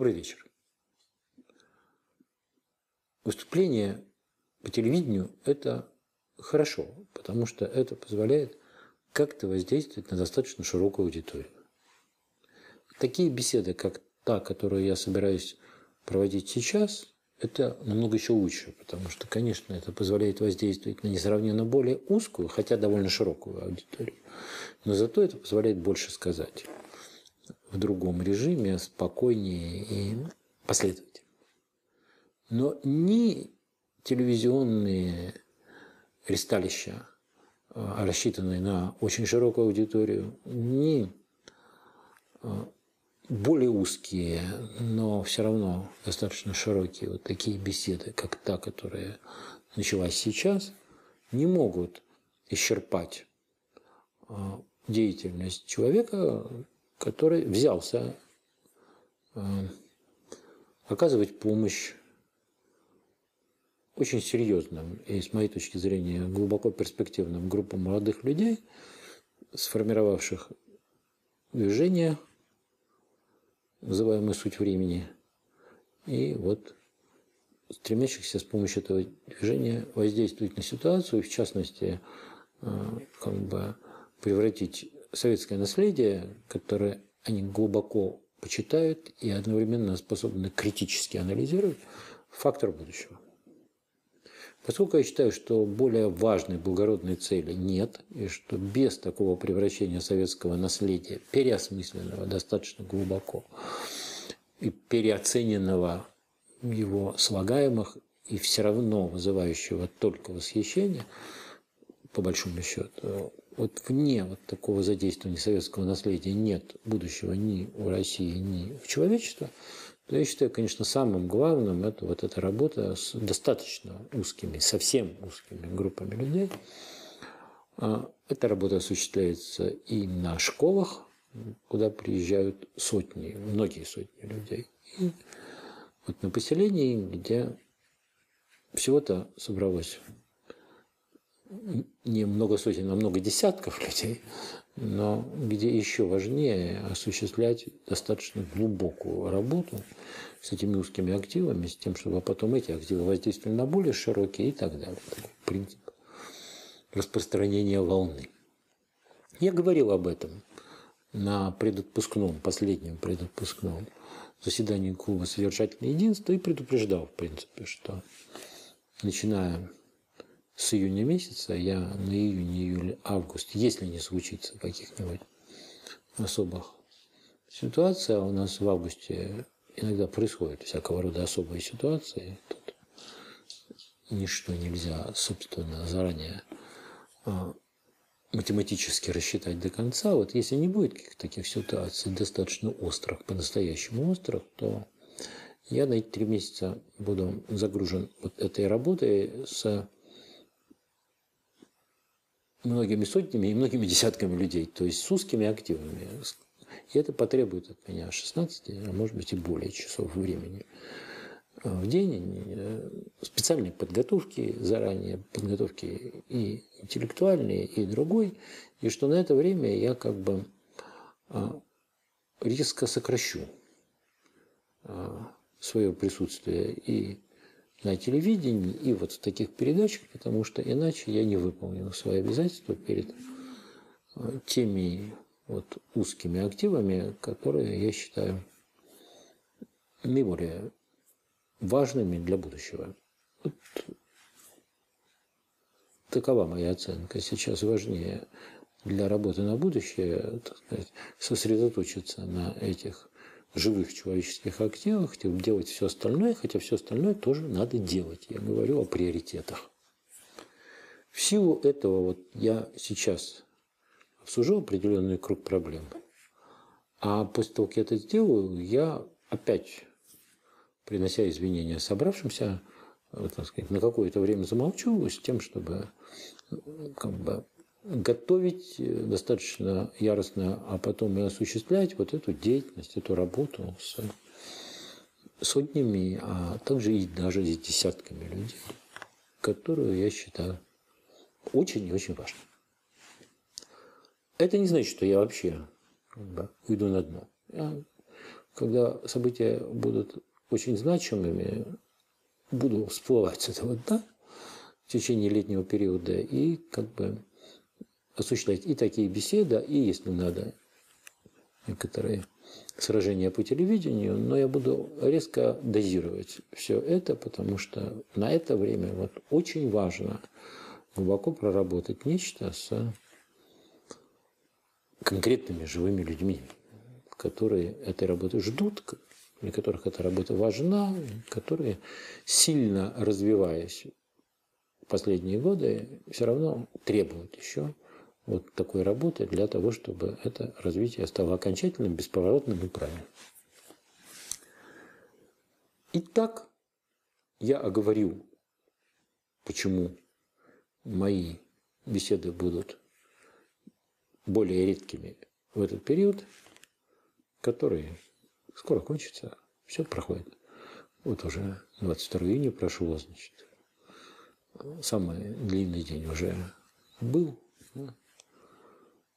добрый вечер. Выступление по телевидению – это хорошо, потому что это позволяет как-то воздействовать на достаточно широкую аудиторию. Такие беседы, как та, которую я собираюсь проводить сейчас, это намного еще лучше, потому что, конечно, это позволяет воздействовать на несравненно более узкую, хотя довольно широкую аудиторию, но зато это позволяет больше сказать в другом режиме, спокойнее и последовательно. Но ни телевизионные ристалища, э, рассчитанные на очень широкую аудиторию, ни э, более узкие, но все равно достаточно широкие вот такие беседы, как та, которая началась сейчас, не могут исчерпать э, деятельность человека, который взялся э, оказывать помощь очень серьезным и, с моей точки зрения, глубоко перспективным группам молодых людей, сформировавших движение, называемое «Суть времени», и вот стремящихся с помощью этого движения воздействовать на ситуацию, и в частности, э, как бы превратить советское наследие, которое они глубоко почитают и одновременно способны критически анализировать, фактор будущего. Поскольку я считаю, что более важной благородной цели нет, и что без такого превращения советского наследия, переосмысленного достаточно глубоко, и переоцененного его слагаемых, и все равно вызывающего только восхищение, по большому счету, вот вне вот такого задействования советского наследия нет будущего ни у России, ни в человечестве. то я считаю, конечно, самым главным это вот эта работа с достаточно узкими, совсем узкими группами людей. А, эта работа осуществляется и на школах, куда приезжают сотни, многие сотни людей. И вот на поселении, где всего-то собралось не много сотен, а много десятков людей, но где еще важнее осуществлять достаточно глубокую работу с этими узкими активами, с тем, чтобы потом эти активы воздействовали на более широкие и так далее. Такой принцип распространения волны. Я говорил об этом на предотпускном, последнем предотпускном заседании клуба «Содержательное единство» и предупреждал, в принципе, что начиная с июня месяца, я на июнь, июль, август, если не случится каких-нибудь особых ситуаций, а у нас в августе иногда происходят всякого рода особые ситуации, тут ничто нельзя, собственно, заранее а, математически рассчитать до конца. Вот если не будет каких-то таких ситуаций достаточно острых, по-настоящему острых, то я на эти три месяца буду загружен вот этой работой с многими сотнями и многими десятками людей, то есть с узкими активными. И это потребует от меня 16, а может быть и более часов времени в день, э, специальной подготовки заранее, подготовки и интеллектуальной, и другой, и что на это время я как бы э, резко сокращу э, свое присутствие и на телевидении и вот в таких передачах, потому что иначе я не выполнил свои обязательства перед э, теми вот узкими активами, которые я считаю наиболее важными для будущего. Вот такова моя оценка. Сейчас важнее для работы на будущее так сказать, сосредоточиться на этих живых человеческих активах, делать все остальное, хотя все остальное тоже надо делать. Я говорю о приоритетах. В силу этого вот я сейчас обсужу определенный круг проблем. А после того, как я это сделаю, я опять, принося извинения собравшимся, вот, э, так сказать, на какое-то время замолчу с тем, чтобы ну, как бы готовить э, достаточно яростно, а потом и осуществлять вот эту деятельность, эту работу с сотнями, а также и даже с десятками людей, которую я считаю очень и очень важной. Это не значит, что я вообще уйду на дно. Я, когда события будут очень значимыми, буду всплывать с этого дна в течение летнего периода и как бы осуществлять и такие беседы, и, если надо, некоторые сражения по телевидению, но я буду резко дозировать все это, потому что на это время вот очень важно глубоко проработать нечто с конкретными живыми людьми, которые этой работы ждут, для которых эта работа важна, которые, сильно развиваясь в последние годы, все равно требуют еще вот такой работы для того, чтобы это развитие стало окончательным, бесповоротным и правильным. Итак, я оговорил, почему мои беседы будут более редкими в этот период, который скоро кончится, все проходит. Вот уже 22 июня прошло, значит. Самый длинный день уже был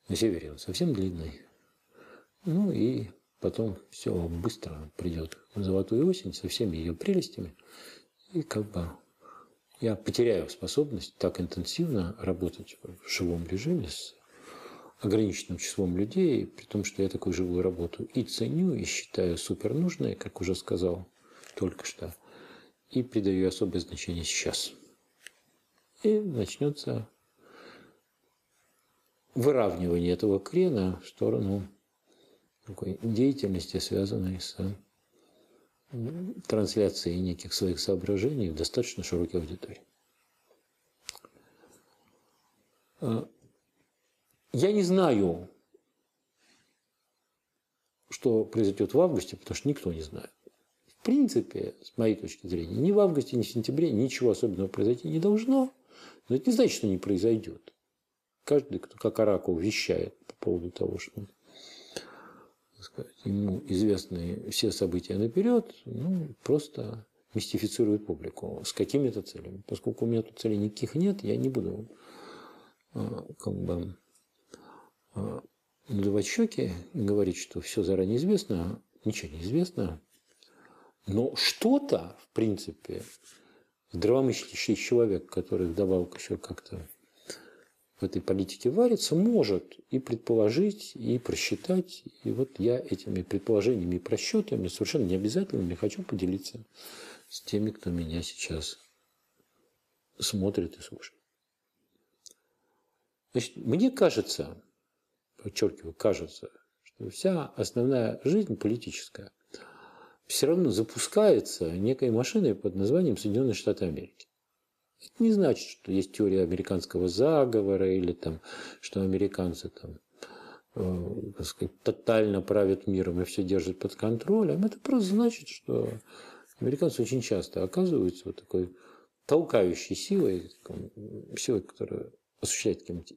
на севере он совсем длинный. Ну и потом все быстро придет в золотую осень со всеми ее прелестями. И как бы я потеряю способность так интенсивно работать в живом режиме с ограниченным числом людей, при том, что я такую живую работу и ценю, и считаю супер нужной, как уже сказал только что, и придаю особое значение сейчас. И начнется выравнивание этого крена в сторону такой деятельности, связанной с трансляцией неких своих соображений в достаточно широкой аудитории. А, я не знаю, что произойдет в августе, потому что никто не знает. В принципе, с моей точки зрения, ни в августе, ни в сентябре ничего особенного произойти не должно. Но это не значит, что не произойдет каждый, кто как оракул вещает по поводу того, что сказать, ему известны все события наперед, ну, просто мистифицирует публику с какими-то целями. Поскольку у меня тут целей никаких нет, я не буду а, как бы а, надувать щеки и говорить, что все заранее известно, ничего не известно. Но что-то, в принципе, здравомыслящий человек, который вдобавок еще как-то в этой политике варится, может и предположить, и просчитать. И вот я этими предположениями и просчетами, совершенно не не хочу поделиться с теми, кто меня сейчас смотрит и слушает. Значит, мне кажется, подчеркиваю, кажется, что вся основная жизнь политическая все равно запускается некой машиной под названием Соединенные Штаты Америки. Это не значит, что есть теория американского заговора или там, что американцы там э, так сказать, тотально правят миром и все держат под контролем. Это просто значит, что американцы очень часто оказываются вот такой толкающей силой, силой, которая осуществляет какие-нибудь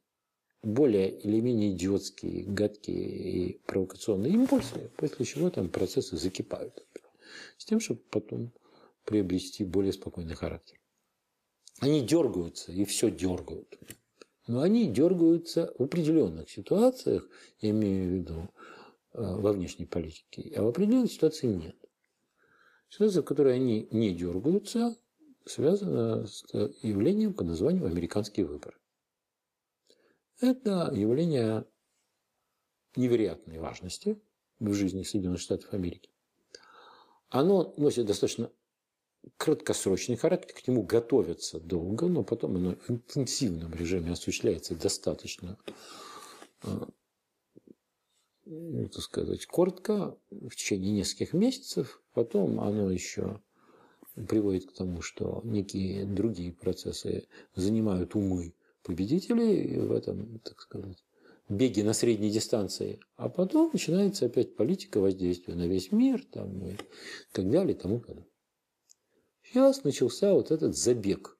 более или менее идиотские, гадкие и провокационные импульсы, после чего там процессы закипают. С тем, чтобы потом приобрести более спокойный характер. Они дергаются, и все дергают. Но они дергаются в определенных ситуациях, я имею в виду, э, во внешней политике, а в определенной ситуации нет. Ситуация, в которой они не дергаются, связана с э, явлением под названием "американский выбор". Это явление невероятной важности в жизни Соединенных Штатов Америки. Оно носит достаточно краткосрочный характер, к нему готовятся долго, но потом оно в интенсивном режиме осуществляется достаточно э, ну, так сказать, коротко, в течение нескольких месяцев, потом оно еще приводит к тому, что некие другие процессы занимают умы победителей в этом, так сказать, беге на средней дистанции, а потом начинается опять политика воздействия на весь мир там, и так далее и тому подобное. И у нас начался вот этот забег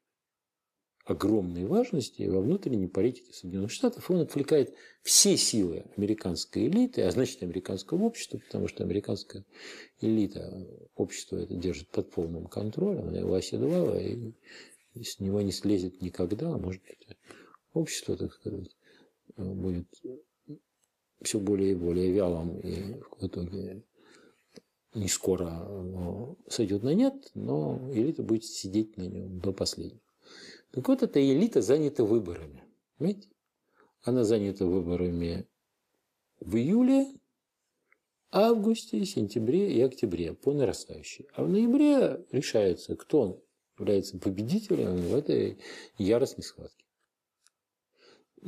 огромной важности во внутренней политике Соединенных Штатов. Он отвлекает все силы американской элиты, а значит американского общества, потому что американская элита, общество это держит под полным контролем, она его оседлала, и с него не слезет никогда, а может быть, общество, так сказать, будет все более и более вялым и в итоге не скоро э, сойдет на нет, но элита будет сидеть на нем до последнего. Так вот, эта элита занята выборами. Понимаете? Она занята выборами в июле, августе, сентябре и октябре по нарастающей. А в ноябре решается, кто является победителем в этой яростной схватке.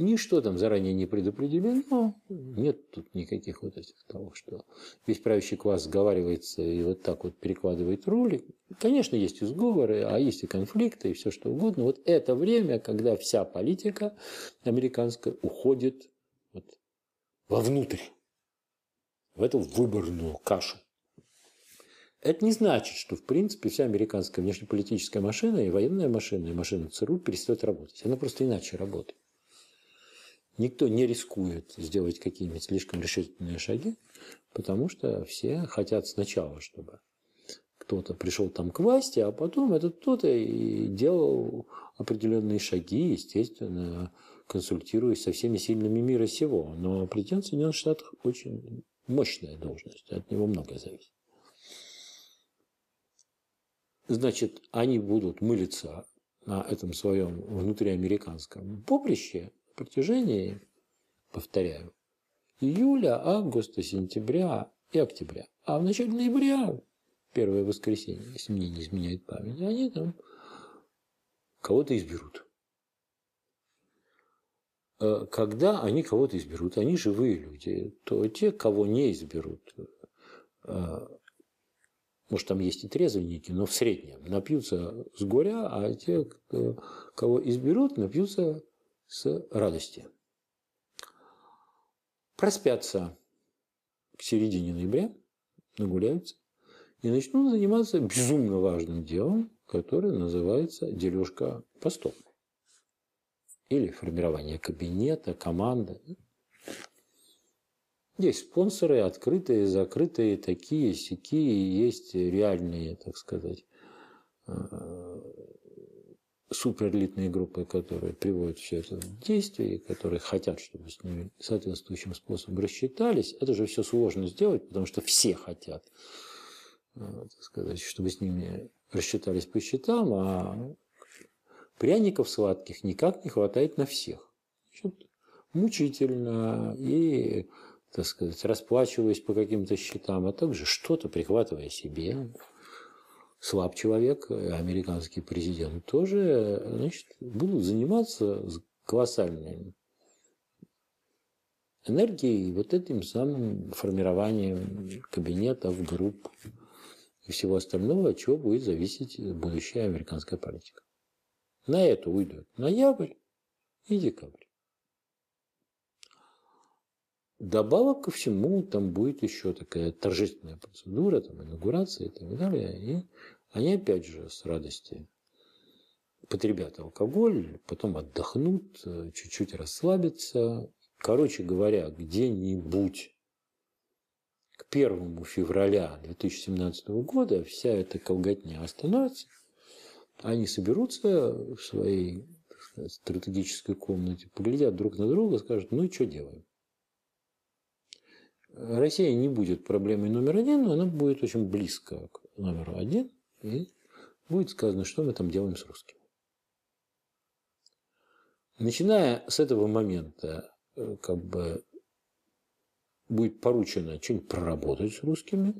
Ничто там заранее не предопределено, нет тут никаких вот этих того, что весь правящий класс сговаривается и вот так вот перекладывает роли. Конечно, есть и сговоры, а есть и конфликты, и все что угодно. Вот это время, когда вся политика американская уходит вот вовнутрь, в эту выборную кашу. Это не значит, что, в принципе, вся американская внешнеполитическая машина и военная машина, и машина ЦРУ перестает работать. Она просто иначе работает. Никто не рискует сделать какие-нибудь слишком решительные шаги, потому что все хотят сначала, чтобы кто-то пришел там к власти, а потом этот кто-то и делал определенные шаги, естественно, консультируясь со всеми сильными мира сего. Но президент Соединенных Штатов очень мощная должность, от него многое зависит. Значит, они будут мылиться на этом своем внутриамериканском поприще, протяжении, повторяю, июля, августа, сентября и октября. А в начале ноября, первое воскресенье, если мне не изменяет память, они там кого-то изберут. Э, когда они кого-то изберут, они живые люди, то те, кого не изберут, э, может, там есть и трезвенники, но в среднем напьются с горя, а те, кого изберут, напьются с радости. Проспятся к середине ноября, нагуляются и начнут заниматься безумно важным делом, которое называется дележка постов. Или формирование кабинета, команды. Есть спонсоры, открытые, закрытые, такие, сякие, есть реальные, так сказать, э, суперэлитные группы, которые приводят все это в действие, которые хотят, чтобы с ними соответствующим способом рассчитались, это же все сложно сделать, потому что все хотят, э, так сказать, чтобы с ними рассчитались по счетам, а пряников сладких никак не хватает на всех. Значит, мучительно и, так сказать, расплачиваясь по каким-то счетам, а также что-то прихватывая себе слаб человек, э, американский президент, тоже значит, будут заниматься колоссальной энергией вот этим самым формированием кабинета в групп и всего остального, от чего будет зависеть будущая американская политика. На это уйдет ноябрь и декабрь. Добавок ко всему, там будет еще такая торжественная процедура, там инаугурация и так далее. И они опять же с радостью потребят алкоголь, потом отдохнут, чуть-чуть расслабятся. Короче говоря, где-нибудь к 1 февраля 2017 года вся эта колготня остановится, они соберутся в своей стратегической комнате, поглядят друг на друга, скажут, ну и что делаем? Россия не будет проблемой номер один, но она будет очень близко к номеру один, и будет сказано, что мы там делаем с русскими. Начиная с этого момента, э, как бы будет поручено что-нибудь проработать с русскими,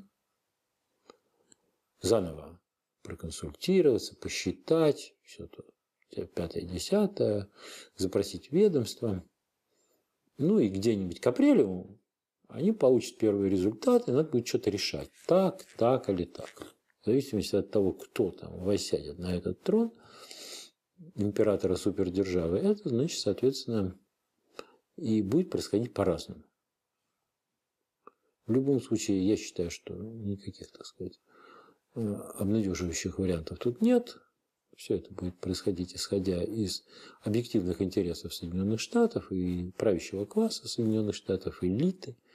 заново проконсультироваться, посчитать, все то, пятое, десятое, запросить ведомство. Ну и где-нибудь к апрелю они получат первые результаты, надо будет что-то решать. Так, так или так. В зависимости от того, кто там воссядет на этот трон императора супердержавы, это значит, соответственно, и будет происходить по-разному. В любом случае, я считаю, что никаких, так сказать, э, обнадеживающих вариантов тут нет. Все это будет происходить, исходя из объективных интересов Соединенных Штатов и правящего класса Соединенных Штатов, элиты –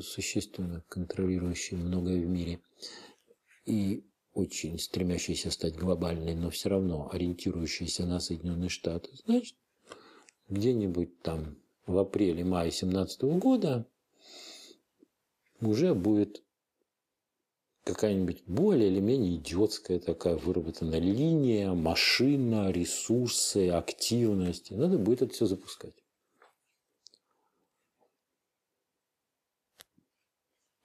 существенно контролирующей многое в мире и очень стремящейся стать глобальной, но все равно ориентирующейся на Соединенные Штаты, значит, где-нибудь там в апреле-мае 2017 года уже будет какая-нибудь более или менее идиотская такая выработана линия, машина, ресурсы, активность. Надо будет это все запускать.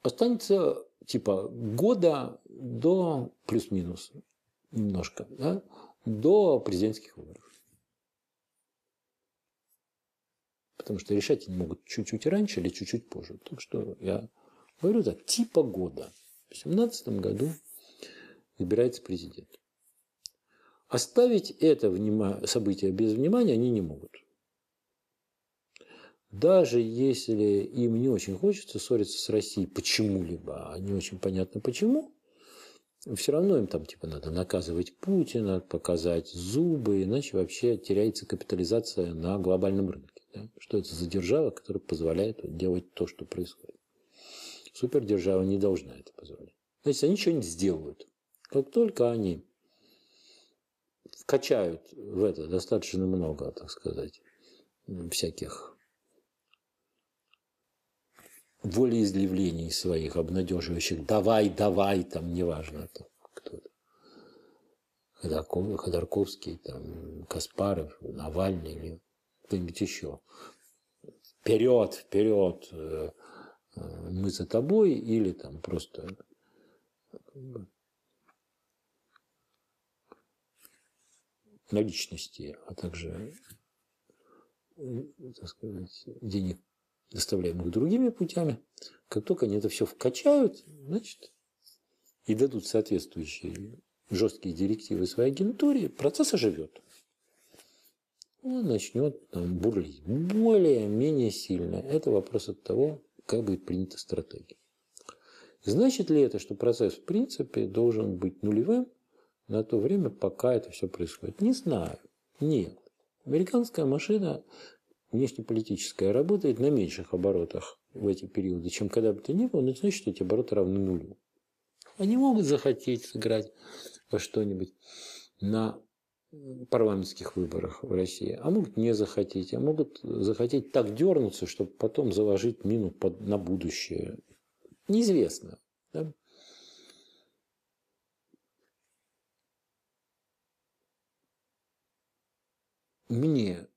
останется типа года до плюс-минус немножко, да, до президентских выборов. Потому что решать они могут чуть-чуть раньше или чуть-чуть позже. Так что я говорю так, типа года. В 2017 году избирается президент. Оставить это событие без внимания они не могут даже если им не очень хочется ссориться с Россией почему-либо, а не очень понятно почему, все равно им там типа надо наказывать Путина, показать зубы, иначе вообще теряется капитализация на глобальном рынке. Да? Что это за держава, которая позволяет делать то, что происходит? Супердержава не должна это позволять. Значит, они что-нибудь сделают. Как только они вкачают в это достаточно много, так сказать, всяких волеизъявлений своих обнадеживающих «давай, давай», там неважно кто-то. Ходорков, Ходорковский, там, Каспаров, Навальный или кто-нибудь еще. Вперед, вперед, э, э, мы за тобой или там просто э, на личности, а также, так сказать, денег доставляемых другими путями. Как только они это все вкачают, значит, и дадут соответствующие жесткие директивы своей агентуре, процесс оживет. Он ну, начнет там, бурлить более-менее сильно. Это вопрос от того, как будет принята стратегия. Значит ли это, что процесс в принципе должен быть нулевым на то время, пока это все происходит? Не знаю. Нет. Американская машина внешнеполитическая работает на меньших оборотах в эти периоды, чем когда бы то ни было, но ну, это значит, что эти обороты равны нулю. Они могут захотеть сыграть во что-нибудь на парламентских выборах в России, а могут не захотеть, а могут захотеть так дернуться, чтобы потом заложить мину под, на будущее. Неизвестно. Да? Мне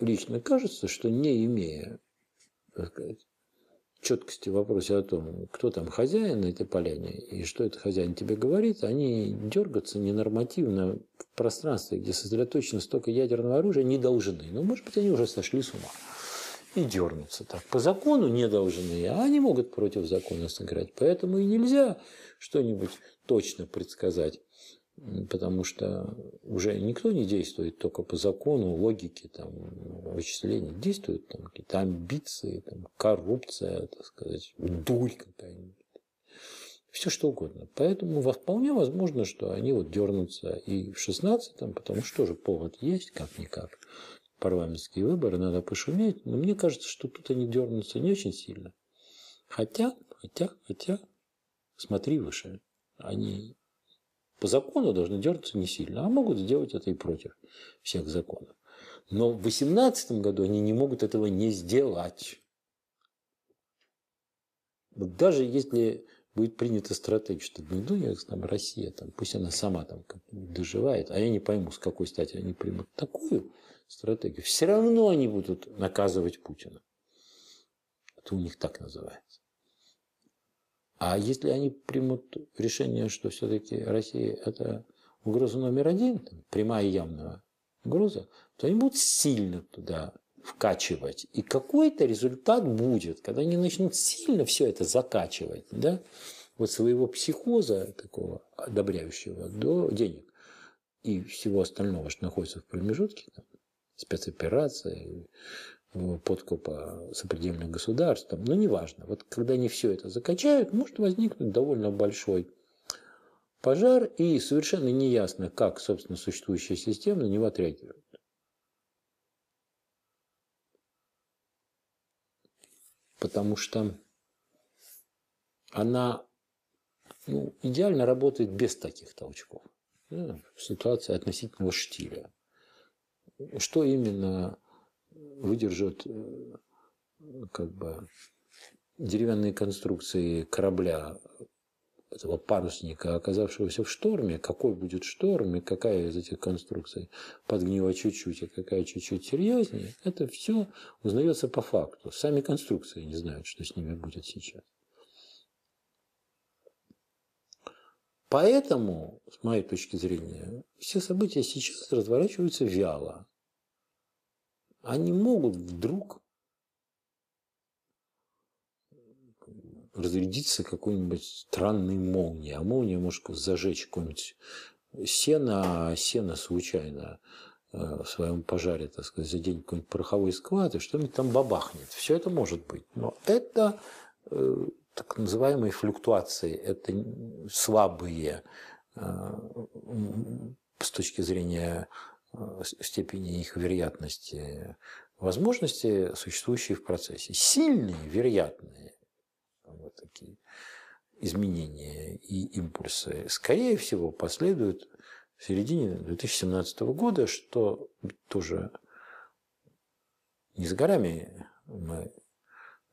лично кажется, что не имея так сказать, четкости в вопросе о том, кто там хозяин на этой поляне и что этот хозяин тебе говорит, они дергаться ненормативно в пространстве, где сосредоточено столько ядерного оружия, не должны. Но, ну, может быть, они уже сошли с ума и дернутся так. По закону не должны, а они могут против закона сыграть. Поэтому и нельзя что-нибудь точно предсказать потому что уже никто не действует только по закону, логике, там, вычислений. Действуют там какие-то амбиции, там, коррупция, так сказать, дурь какая-нибудь. Все что угодно. Поэтому вполне возможно, что они вот дернутся и в 16-м, потому что же повод есть, как-никак. Парламентские выборы, надо пошуметь. Но мне кажется, что тут они дернутся не очень сильно. Хотя, хотя, хотя, смотри выше. Они по закону должны дергаться не сильно, а могут сделать это и против всех законов. Но в 2018 году они не могут этого не сделать. даже если будет принята стратегия, что ну, я, там, Россия, там, пусть она сама там доживает, а я не пойму, с какой стати они примут такую стратегию, все равно они будут наказывать Путина. Это у них так называется. А если они примут решение, что все-таки Россия – это угроза номер один, там, прямая явная угроза, то они будут сильно туда вкачивать. И какой-то результат будет, когда они начнут сильно все это закачивать, да, вот своего психоза такого одобряющего до денег и всего остального, что находится в промежутке, там, спецоперации, подкупа сопредельных государств, там, но ну, неважно. Вот когда они все это закачают, может возникнуть довольно большой пожар, и совершенно неясно, как, собственно, существующая система на него отреагирует. Потому что она ну, идеально работает без таких толчков. Да, ну, в ситуации относительного штиля. Что именно выдержат э, как бы деревянные конструкции корабля, этого парусника, оказавшегося в шторме, какой будет шторм и какая из этих конструкций подгнила чуть-чуть, а какая чуть-чуть серьезнее, это все узнается по факту. Сами конструкции не знают, что с ними будет сейчас. Поэтому, с моей точки зрения, все события сейчас разворачиваются вяло они могут вдруг разрядиться какой-нибудь странной молнией. А молния может зажечь какое-нибудь сено, а сено случайно э, в своем пожаре, так сказать, за день какой-нибудь пороховой склад, и что-нибудь там бабахнет. Все это может быть. Но это э, так называемые флюктуации, это слабые э, с точки зрения Э, степени их вероятности, возможности, существующие в процессе. Сильные, вероятные вот такие изменения и импульсы, скорее всего, последуют в середине 2017 года, что тоже не с горами мы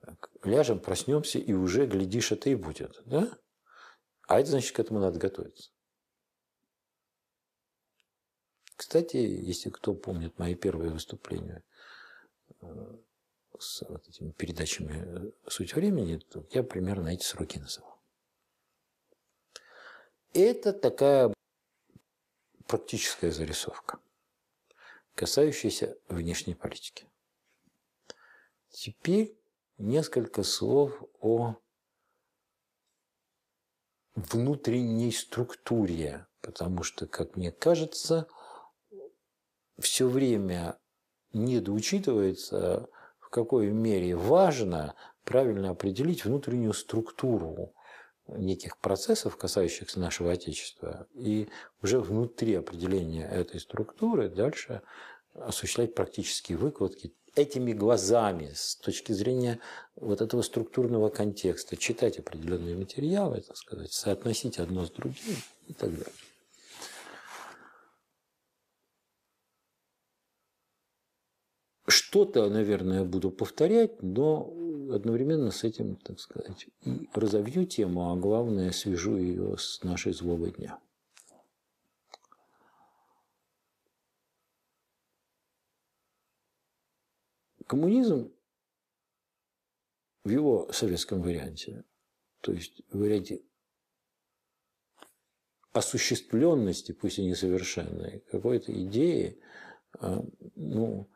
э, ляжем, проснемся, и уже, глядишь, это и будет. Да? А это значит, к этому надо готовиться. Кстати, если кто помнит мои первые выступления э, с вот этими передачами э, «Суть времени», то я примерно эти сроки называл. Это такая практическая зарисовка, касающаяся внешней политики. Теперь несколько слов о внутренней структуре, потому что, как мне кажется, все время недоучитывается, в какой мере важно правильно определить внутреннюю структуру неких процессов, касающихся нашего Отечества, и уже внутри определения этой структуры дальше осуществлять практические выкладки этими глазами, с точки зрения вот этого структурного контекста, читать определенные материалы, так сказать, соотносить одно с другим и так далее. Что-то, наверное, буду повторять, но одновременно с этим, так сказать, и разовью тему, а главное, свяжу ее с нашей злобой дня. Коммунизм в его советском варианте, то есть в варианте осуществленности, пусть и несовершенной, какой-то идеи, э, ну,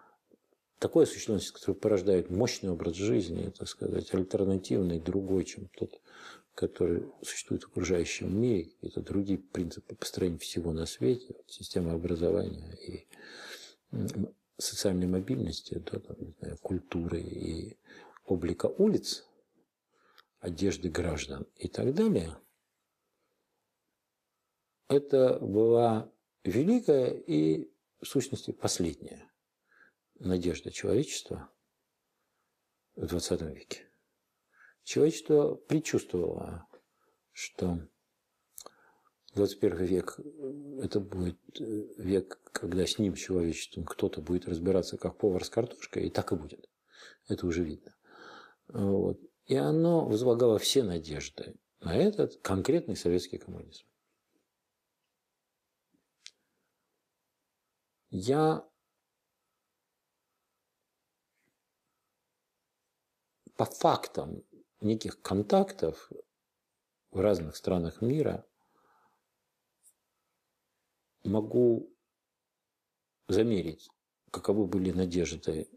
такой осуществленности, которая порождает мощный образ жизни, так сказать, альтернативный, другой, чем тот, который существует в окружающем мире, это другие принципы построения всего на свете, система образования и социальной мобильности, да, там, не знаю, культуры и облика улиц, одежды граждан и так далее, это была великая и, в сущности, последняя надежда человечества в 20 веке. Человечество предчувствовало, что 21 век – это будет век, когда с ним, человечеством, кто-то будет разбираться как повар с картошкой, и так и будет. Это уже видно. Вот. И оно возлагало все надежды на этот конкретный советский коммунизм. Я по фактам неких контактов в разных странах мира могу замерить, каковы были надежды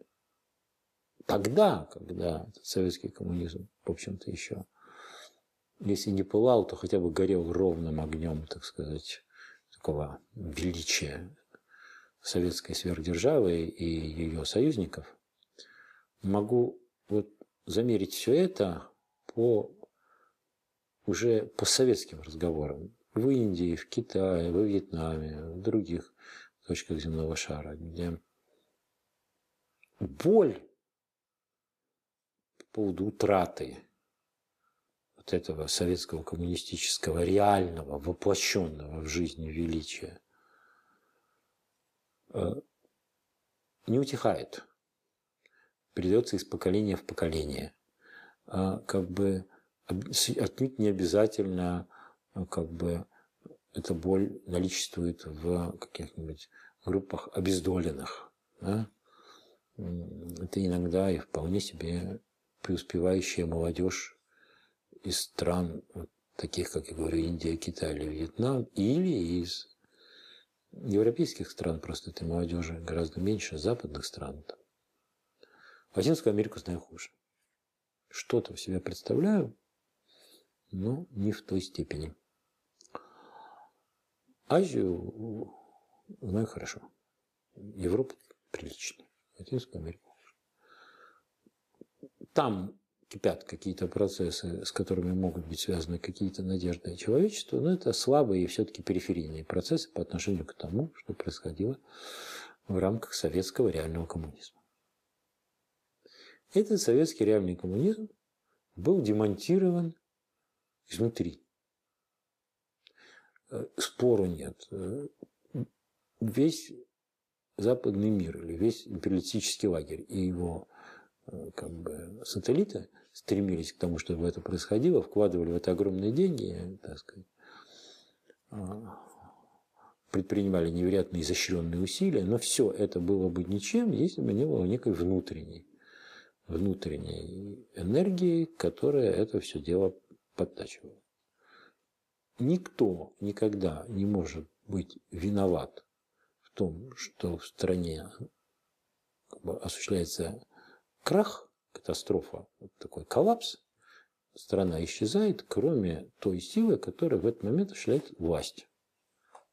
тогда, когда советский коммунизм, в общем-то, еще, если не пылал, то хотя бы горел ровным огнем, так сказать, такого величия советской сверхдержавы и ее союзников, могу вот замерить все это по уже по советским разговорам в Индии, в Китае, во Вьетнаме, в других точках земного шара, где боль по поводу утраты вот этого советского коммунистического реального, воплощенного в жизни величия э, не утихает передается из поколения в поколение. А, как бы отнюдь не обязательно а, как бы эта боль наличествует в каких-нибудь группах обездоленных. Да? Это иногда и вполне себе преуспевающая молодежь из стран, таких, как я говорю, Индия, Китай или Вьетнам, или из европейских стран, просто этой молодежи гораздо меньше, западных стран. Там. Латинскую Америку знаю хуже. Что-то в себя представляю, но не в той степени. Азию знаю хорошо. Европу прилично. Латинскую Америку хуже. Там кипят какие-то процессы, с которыми могут быть связаны какие-то надежды человечества, но это слабые и все-таки периферийные процессы по отношению к тому, что происходило в рамках советского реального коммунизма. Этот советский реальный коммунизм был демонтирован изнутри. Э, спору нет. Э, весь западный мир или весь империалистический лагерь и его э, как бы, сателлиты стремились к тому, чтобы это происходило, вкладывали в это огромные деньги, так сказать, предпринимали невероятные изощренные усилия, но все это было бы ничем, если бы не было некой внутренней внутренней энергии, которая это все дело подтачивала. Никто никогда не может быть виноват в том, что в стране как бы, осуществляется крах, катастрофа, вот такой коллапс, страна исчезает, кроме той силы, которая в этот момент осуществляет власть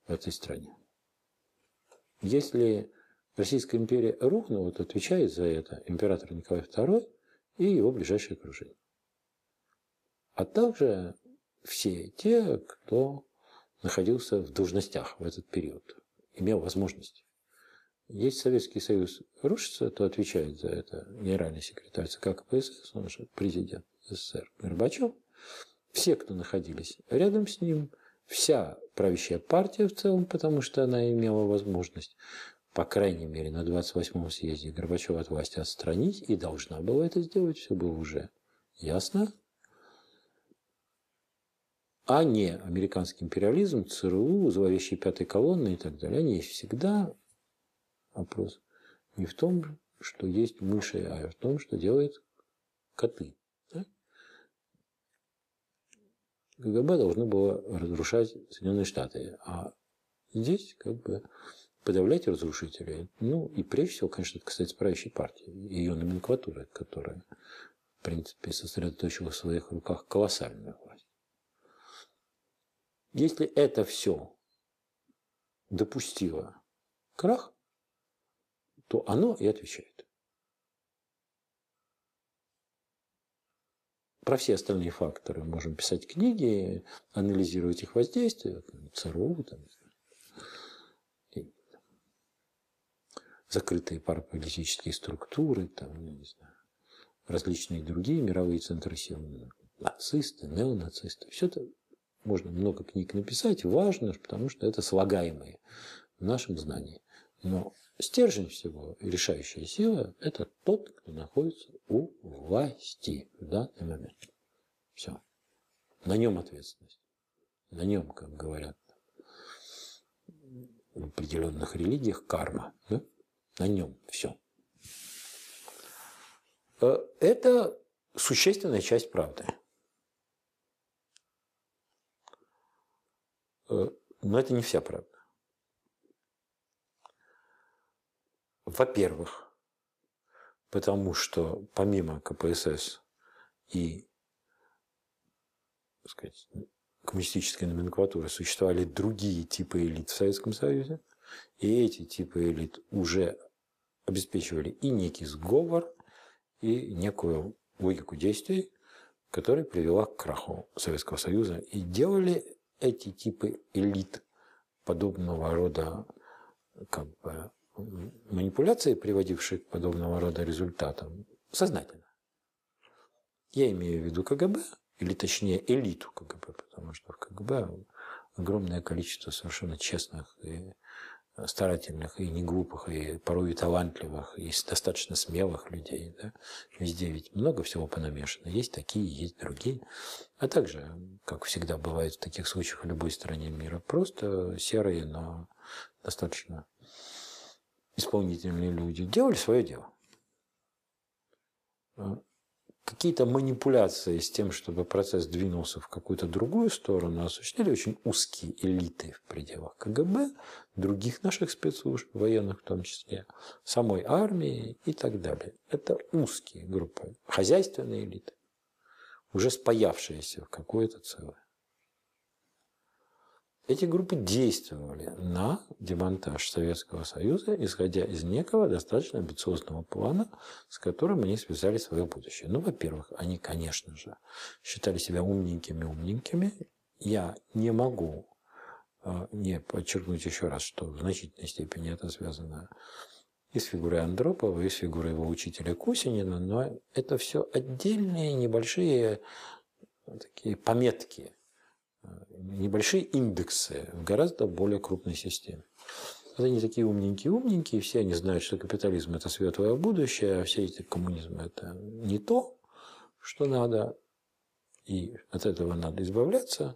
в этой стране. Если Российская империя рухнула, то отвечает за это император Николай II и его ближайшее окружение. А также все те, кто находился в должностях в этот период, имел возможность. Если Советский Союз рушится, то отвечает за это генеральный секретарь ЦК КПСС, он же президент СССР Горбачев, все, кто находились рядом с ним, вся правящая партия в целом, потому что она имела возможность, по крайней мере, на 28-м съезде Горбачева от власти отстранить и должна была это сделать, все было уже ясно. А не американский империализм, ЦРУ, зловещие пятой колонны и так далее. Они есть всегда. Вопрос не в том, что есть мыши, а в том, что делают коты. Да? КГБ должно было разрушать Соединенные Штаты. А здесь как бы подавлять разрушителей. Ну и прежде всего, конечно, это касается правящей партии, ее номенклатуры, которая, в принципе, сосредоточила в своих руках колоссальную власть. Если это все допустило крах, то оно и отвечает. Про все остальные факторы можем писать книги, анализировать их воздействие, ЦРУ, там, закрытые параполитические структуры, там, я не знаю, различные другие мировые центры силы, нацисты, неонацисты. Все это можно много книг написать, важно, потому что это слагаемые в нашем знании. Но стержень всего, решающая сила, это тот, кто находится у власти в данный момент. Все. На нем ответственность. На нем, как говорят в определенных религиях, карма. Да? На нем все. Э, это существенная часть правды. Э, но это не вся правда. Во-первых, потому что помимо КПСС и так сказать, коммунистической номенклатуры существовали другие типы элит в Советском Союзе – и эти типы элит уже обеспечивали и некий сговор, и некую логику действий, которая привела к краху Советского Союза. И делали эти типы элит подобного рода как бы, манипуляции, приводившие к подобного рода результатам, сознательно. Я имею в виду КГБ, или точнее элиту КГБ, потому что в КГБ огромное количество совершенно честных и старательных и не глупых, и порой и талантливых, и достаточно смелых людей. Да? Везде ведь много всего понамешано. Есть такие, есть другие. А также, как всегда бывает в таких случаях в любой стране мира, просто серые, но достаточно исполнительные люди делали свое дело какие-то манипуляции с тем, чтобы процесс двинулся в какую-то другую сторону, осуществили очень узкие элиты в пределах КГБ, других наших спецслужб, военных в том числе, самой армии и так далее. Это узкие группы, хозяйственные элиты, уже спаявшиеся в какое-то целое. Эти группы действовали на демонтаж Советского Союза, исходя из некого достаточно амбициозного плана, с которым они связали свое будущее. Ну, во-первых, они, конечно же, считали себя умненькими-умненькими. Я не могу э, не подчеркнуть еще раз, что в значительной степени это связано и с фигурой Андропова, и с фигурой его учителя Кусинина, но это все отдельные небольшие э, такие пометки – Э, небольшие индексы в гораздо более крупной системе. Вот они такие умненькие-умненькие, все они знают, что капитализм – это светлое будущее, а все эти коммунизмы – это не то, что надо, и от этого надо избавляться.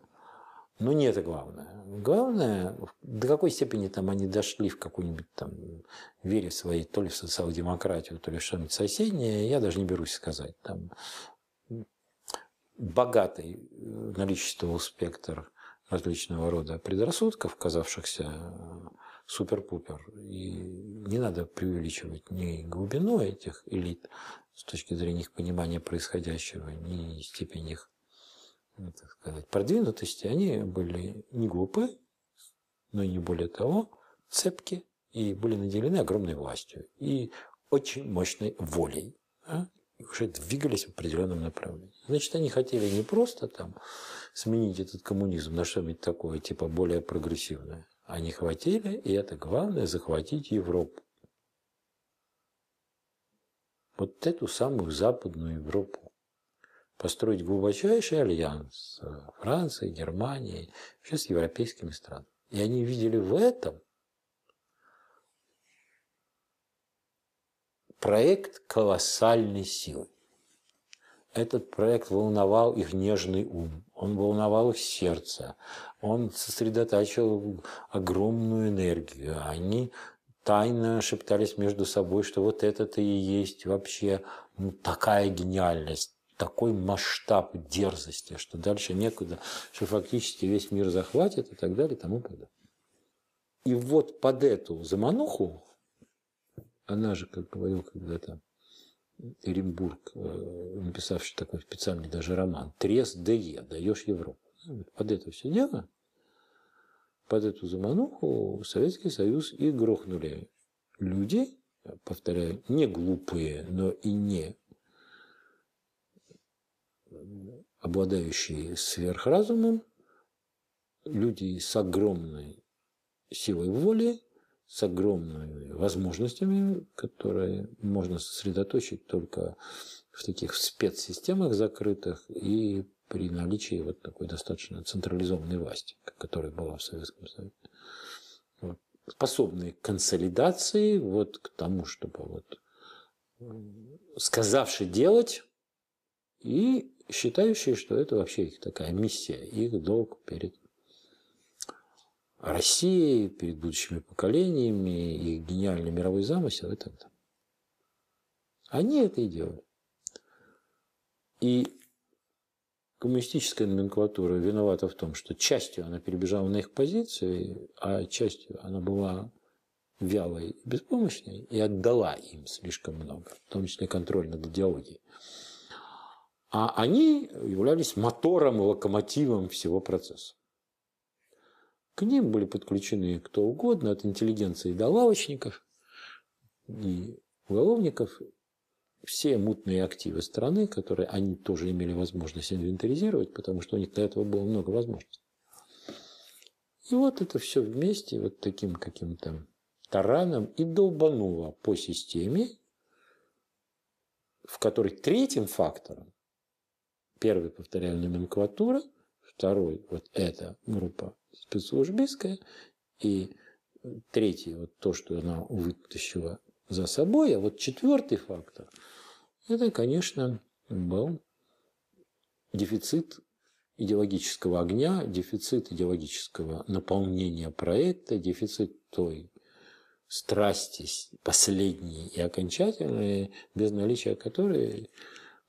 Но не это главное. Главное, до какой степени там они дошли в какую-нибудь там вере своей, то ли в социал-демократию, то ли в что-нибудь соседнее, я даже не берусь сказать. Там богатый наличествовал э, спектр различного рода предрассудков, казавшихся э, супер-пупер. И не надо преувеличивать ни глубину этих элит с точки зрения их понимания происходящего, ни степень их ну, так сказать, продвинутости. Они были не глупы, но и не более того, цепки и были наделены огромной властью и очень мощной волей. А? уже двигались в определенном направлении. Значит, они хотели не просто там сменить этот коммунизм на что-нибудь такое, типа более прогрессивное. Они хватили, и это главное, захватить Европу. Вот эту самую Западную Европу. Построить глубочайший альянс Франции, Германии, вообще с европейскими странами. И они видели в этом проект колоссальной силы. Этот проект волновал их нежный ум, он волновал их сердце, он сосредотачивал огромную энергию. Они тайно шептались между собой, что вот это-то и есть вообще ну, такая гениальность, такой масштаб дерзости, что дальше некуда, что фактически весь мир захватит и так далее и тому подобное. И вот под эту замануху она же, как говорил когда-то Эренбург, э, написавший такой специальный даже роман, «Трес ДЕ, даешь Европу». Ну, под это все дело, под эту замануху Советский Союз и грохнули люди, повторяю, не глупые, но и не обладающие сверхразумом, люди с огромной силой воли, с огромными возможностями, которые можно сосредоточить только в таких спецсистемах закрытых и при наличии вот такой достаточно централизованной власти, которая была в Советском Союзе. Вот. Способные к консолидации, вот к тому, чтобы вот сказавши делать и считающие, что это вообще их такая миссия, их долг перед России перед будущими поколениями, их гениальный мировой замысел и так далее. Они это и делали. И коммунистическая номенклатура виновата в том, что частью она перебежала на их позиции, а частью она была вялой и беспомощной и отдала им слишком много, в том числе контроль над идеологией. А они являлись мотором, и локомотивом всего процесса. К ним были подключены кто угодно, от интеллигенции до лавочников и уголовников. Все мутные активы страны, которые они тоже имели возможность инвентаризировать, потому что у них до этого было много возможностей. И вот это все вместе, вот таким каким-то тараном и долбануло по системе, в которой третьим фактором, первый, повторяю, номенклатура – второй вот эта группа спецслужбистская, и третий вот то, что она вытащила за собой, а вот четвертый фактор, это, конечно, был дефицит идеологического огня, дефицит идеологического наполнения проекта, дефицит той страсти последней и окончательной, без наличия которой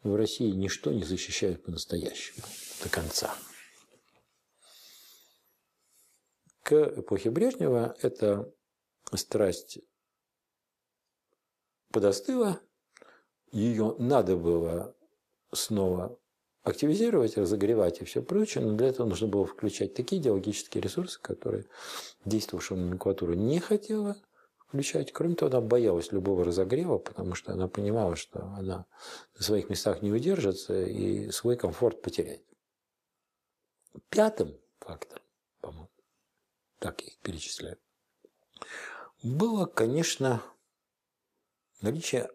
в России ничто не защищает по-настоящему до конца. к эпохе Брежнева эта страсть подостыла, ее надо было снова активизировать, разогревать и все прочее, но для этого нужно было включать такие идеологические ресурсы, которые действовавшая номенклатура не хотела включать. Кроме того, она боялась любого разогрева, потому что она понимала, что она на своих местах не удержится и свой комфорт потеряет. Пятым фактором так их перечисляют, было, конечно, наличие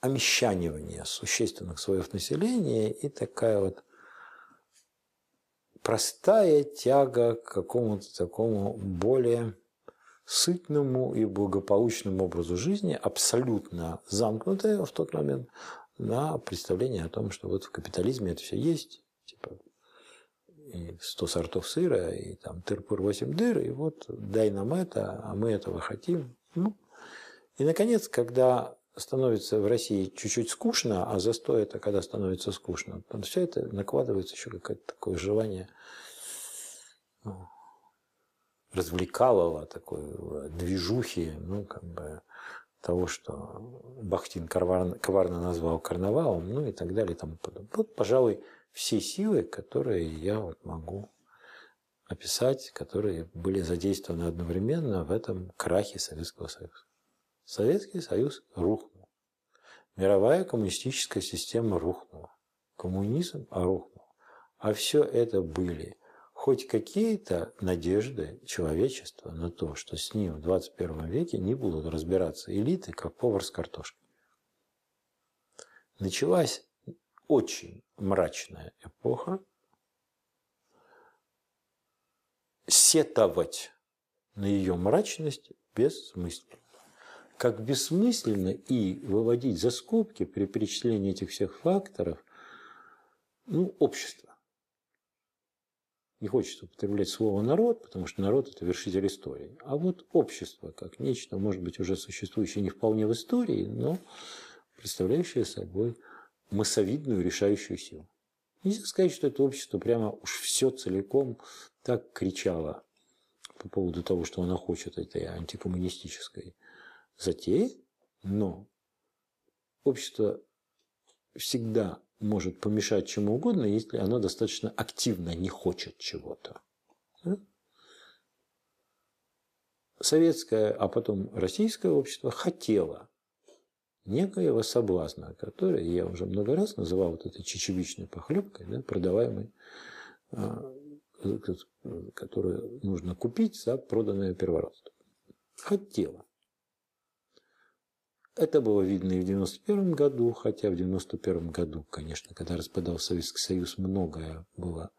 омещанивания существенных слоев населения и такая вот простая тяга к какому-то такому более сытному и благополучному образу жизни, абсолютно замкнутая в тот момент на представление о том, что вот в капитализме это все есть, типа и 100 сортов сыра, и там тырпур 8 дыр, и вот дай нам это, а мы этого хотим. Ну. И, наконец, когда становится в России чуть-чуть скучно, а застой это когда становится скучно, то все это накладывается еще какое-то такое желание ну, развлекалого, такой движухи, ну, как бы того, что Бахтин коварно, коварно назвал карнавалом, ну и так далее там подобное. Вот, пожалуй, все силы, которые я вот могу описать, которые были задействованы одновременно в этом крахе Советского Союза. Советский Союз рухнул. Мировая коммунистическая система рухнула. Коммунизм рухнул. А все это были хоть какие-то надежды человечества на то, что с ним в 21 веке не будут разбираться элиты, как повар с картошкой. Началась очень мрачная эпоха. Сетовать на ее мрачность бессмысленно. Как бессмысленно и выводить за скобки при перечислении этих всех факторов ну, общество. Не хочется употреблять слово «народ», потому что народ – это вершитель истории. А вот общество, как нечто, может быть, уже существующее не вполне в истории, но представляющее собой массовидную решающую силу. Нельзя сказать, что это общество прямо уж все целиком так кричало по поводу того, что она хочет этой антикоммунистической затеи, но общество всегда может помешать чему угодно, если оно достаточно активно не хочет чего-то. Советское, а потом российское общество хотело некоего соблазна, который я уже много раз называл вот этой чечевичной похлебкой, да, продаваемой, а, которую нужно купить за проданное первородство. Хотела. Это было видно и в 91 году, хотя в 91 году, конечно, когда распадался Советский Союз, многое было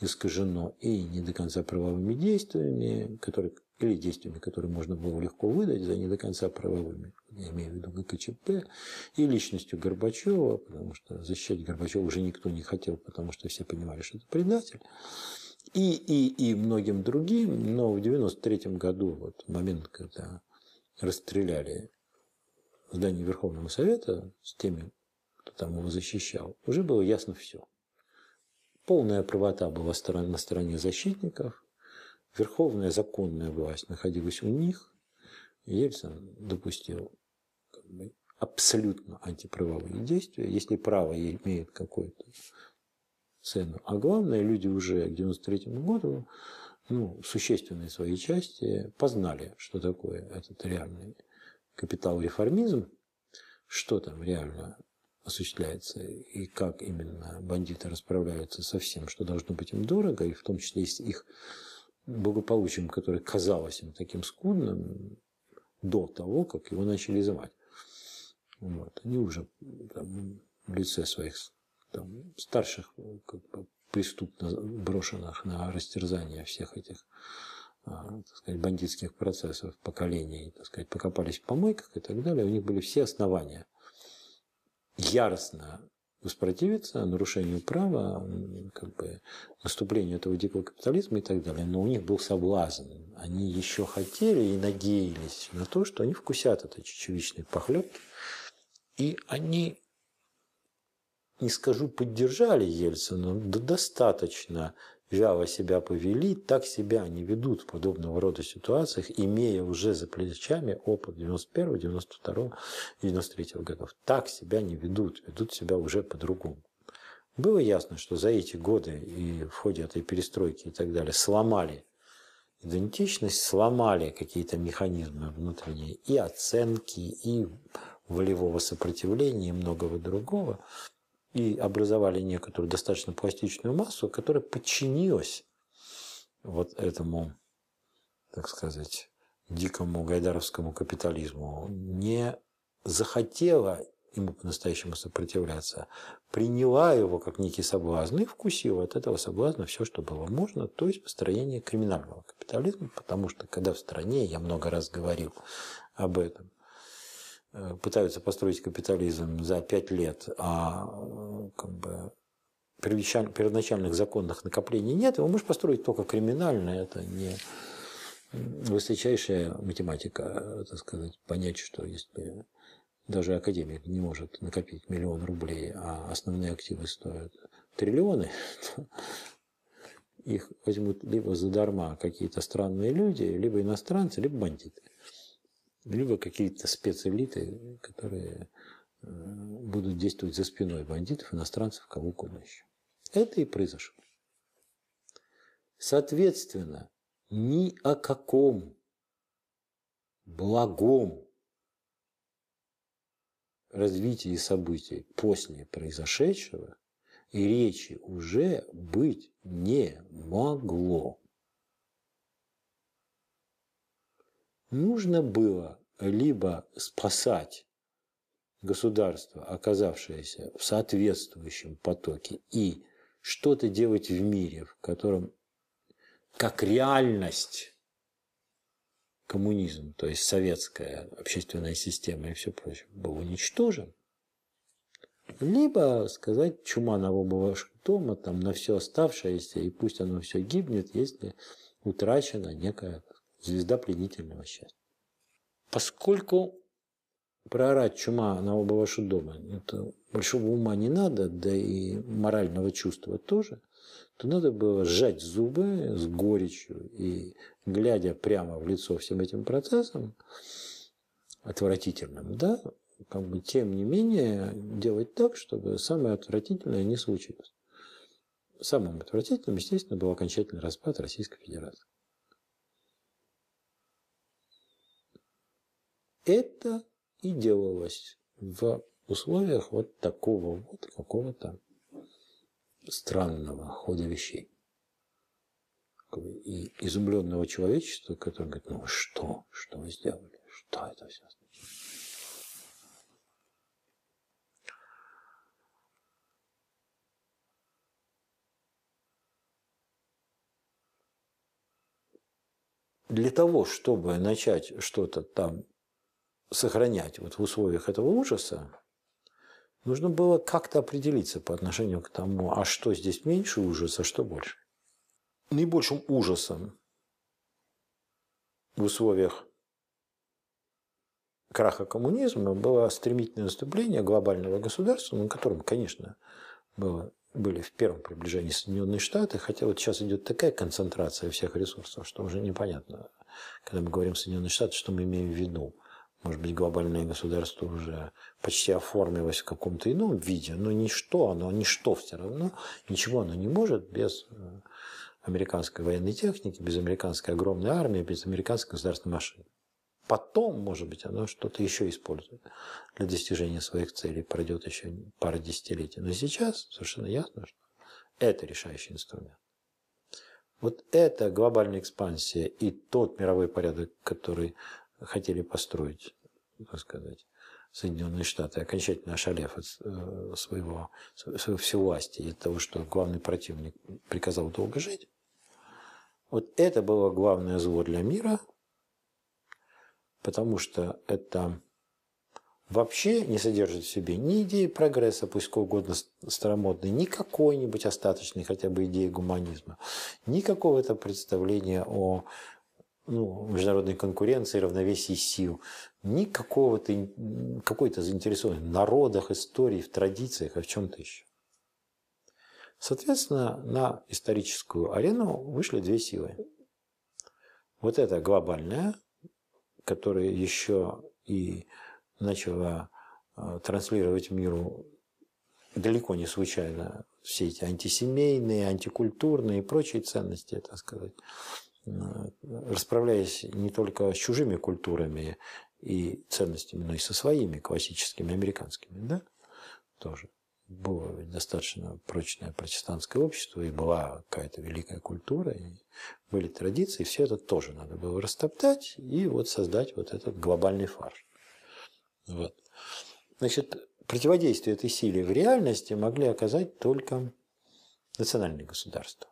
искажено и не до конца правовыми действиями, которые или действиями, которые можно было легко выдать за не до конца правовыми, я имею в виду ГКЧП, и личностью Горбачева, потому что защищать Горбачева уже никто не хотел, потому что все понимали, что это предатель, и, и, и многим другим, но в 93 году, вот момент, когда расстреляли здание Верховного Совета с теми, кто там его защищал, уже было ясно все. Полная правота была на стороне защитников, верховная законная власть находилась у них, Ельцин допустил как бы, абсолютно антиправовые действия, если право имеет какую-то цену. А главное, люди уже к 93 году ну, существенной своей части познали, что такое этот реальный капитал реформизм, что там реально осуществляется и как именно бандиты расправляются со всем, что должно быть им дорого, и в том числе и с их благополучием, которое казалось им таким скудным до того, как его начали изымать. Вот. Они уже там, в лице своих там, старших как бы, преступно брошенных на растерзание всех этих а, так сказать, бандитских процессов поколений, так сказать, покопались в помойках и так далее, у них были все основания яростно воспротивиться нарушению права, как бы наступлению этого дикого капитализма и так далее. Но у них был соблазн. Они еще хотели и надеялись на то, что они вкусят это чечевичные похлебки. И они, не скажу, поддержали Ельцина, но достаточно вяло себя повели, так себя они ведут в подобного рода ситуациях, имея уже за плечами опыт 91, 92, 93 годов. Так себя не ведут, ведут себя уже по-другому. Было ясно, что за эти годы и в ходе этой перестройки и так далее сломали идентичность, сломали какие-то механизмы внутренние и оценки, и волевого сопротивления, и многого другого и образовали некоторую достаточно пластичную массу, которая подчинилась вот этому, так сказать, дикому гайдаровскому капитализму, не захотела ему по-настоящему сопротивляться, приняла его как некий соблазн и вкусила от этого соблазна все, что было можно, то есть построение криминального капитализма, потому что когда в стране, я много раз говорил об этом, Э, пытаются построить капитализм за пять лет, а э, как бы первоначальных законных накоплений нет, его можешь построить только криминально, это не высочайшая математика, э, так сказать, понять, что если даже академик не может накопить миллион рублей, а основные активы стоят триллионы, то их возьмут либо задарма какие-то странные люди, либо иностранцы, либо бандиты либо какие-то спецэлиты, которые э, будут действовать за спиной бандитов, иностранцев, кого угодно еще. Это и произошло. Соответственно, ни о каком благом развитии событий после произошедшего и речи уже быть не могло. нужно было либо спасать государство, оказавшееся в соответствующем потоке, и что-то делать в мире, в котором как реальность коммунизм, то есть советская общественная система и все прочее, был уничтожен, либо сказать чума на оба дома, там на все оставшееся, и пусть оно все гибнет, если утрачена некая звезда пленительного счастья. Поскольку проорать чума на оба ваши дома, это большого ума не надо, да и морального чувства тоже, то надо было сжать зубы с горечью и, глядя прямо в лицо всем этим процессам, отвратительным, да, как бы, тем не менее, делать так, чтобы самое отвратительное не случилось. Самым отвратительным, естественно, был окончательный распад Российской Федерации. это и делалось в условиях вот такого вот какого-то странного хода вещей. И изумленного человечества, которое говорит, ну что, что вы сделали, что это все означает? Для того, чтобы начать что-то там сохранять вот в условиях этого ужаса, нужно было как-то определиться по отношению к тому, а что здесь меньше ужаса, а что больше. Наибольшим ужасом в условиях краха коммунизма было стремительное наступление глобального государства, на котором, конечно, было, были в первом приближении Соединенные Штаты, хотя вот сейчас идет такая концентрация всех ресурсов, что уже непонятно, когда мы говорим Соединенные Штаты, что мы имеем в виду может быть, глобальное государство уже почти оформилось в каком-то ином виде, но ничто, оно ничто все равно, ничего оно не может без э, американской военной техники, без американской огромной армии, без американской государственной машины. Потом, может быть, оно что-то еще использует для достижения своих целей, пройдет еще пара десятилетий. Но сейчас совершенно ясно, что это решающий инструмент. Вот эта глобальная экспансия и тот мировой порядок, который хотели построить, так сказать, Соединенные Штаты, окончательно ошалев от э, своего, своего власти и от того, что главный противник приказал долго жить. Вот это было главное зло для мира, потому что это вообще не содержит в себе ни идеи прогресса, пусть сколько угодно старомодной, ни какой-нибудь остаточной хотя бы идеи гуманизма, ни какого-то представления о ну, международной конкуренции, равновесии сил, ни какого-то, какой-то заинтересованности в народах, истории, в традициях, а в чем-то еще. Соответственно, на историческую арену вышли две силы. Вот эта глобальная, которая еще и начала а, транслировать миру далеко не случайно все эти антисемейные, антикультурные и прочие ценности, так сказать. Э, расправляясь не только с чужими культурами и ценностями, но и со своими классическими американскими, да, тоже. Было достаточно прочное протестантское общество, и была какая-то великая культура, и были традиции, все это тоже надо было растоптать и вот создать вот этот глобальный фарш. Вот. Значит, противодействие этой силе в реальности могли оказать только национальные государства.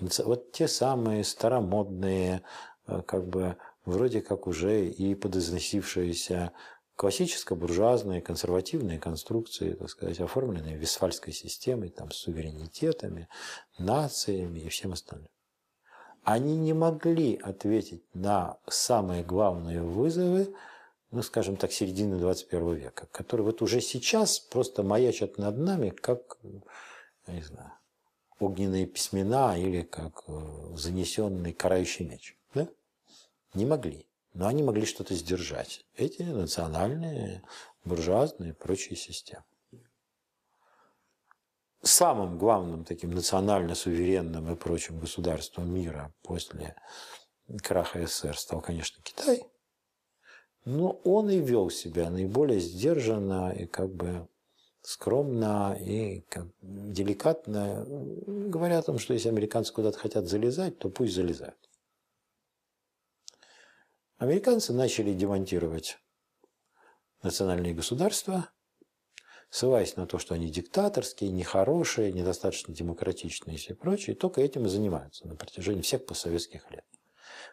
Вот те самые старомодные, э, как бы вроде как уже и подозносившиеся классическо-буржуазные консервативные конструкции, так сказать, оформленные висфальской системой, там, с суверенитетами, нациями и всем остальным. Они не могли ответить на самые главные вызовы, ну, скажем так, середины 21 века, которые вот уже сейчас просто маячат над нами, как, я не знаю, огненные письмена или как э, занесенный карающий меч. Да? Не могли. Но они могли что-то сдержать. Эти национальные, буржуазные и прочие системы. Самым главным таким национально-суверенным и прочим государством мира после краха СССР стал, конечно, Китай. Но он и вел себя наиболее сдержанно и как бы скромно и деликатно говоря о том, что если американцы куда-то хотят залезать, то пусть залезают. Американцы начали демонтировать национальные государства, ссылаясь на то, что они диктаторские, нехорошие, недостаточно демократичные и все прочее, и только этим и занимаются на протяжении всех постсоветских лет.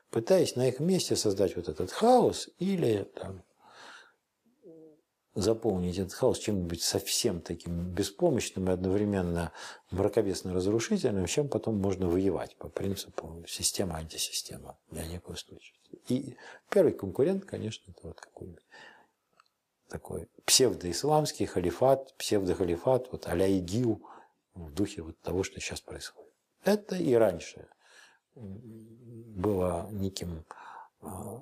Пытаясь на их месте создать вот этот хаос или там, заполнить этот хаос чем-нибудь совсем таким беспомощным и одновременно мракобесно разрушительным, чем потом можно воевать по принципу система-антисистема для некого случая. И первый конкурент, конечно, это вот какой-нибудь такой псевдоисламский халифат, псевдохалифат, вот а-ля ИГИЛ в духе вот того, что сейчас происходит. Это и раньше было неким а,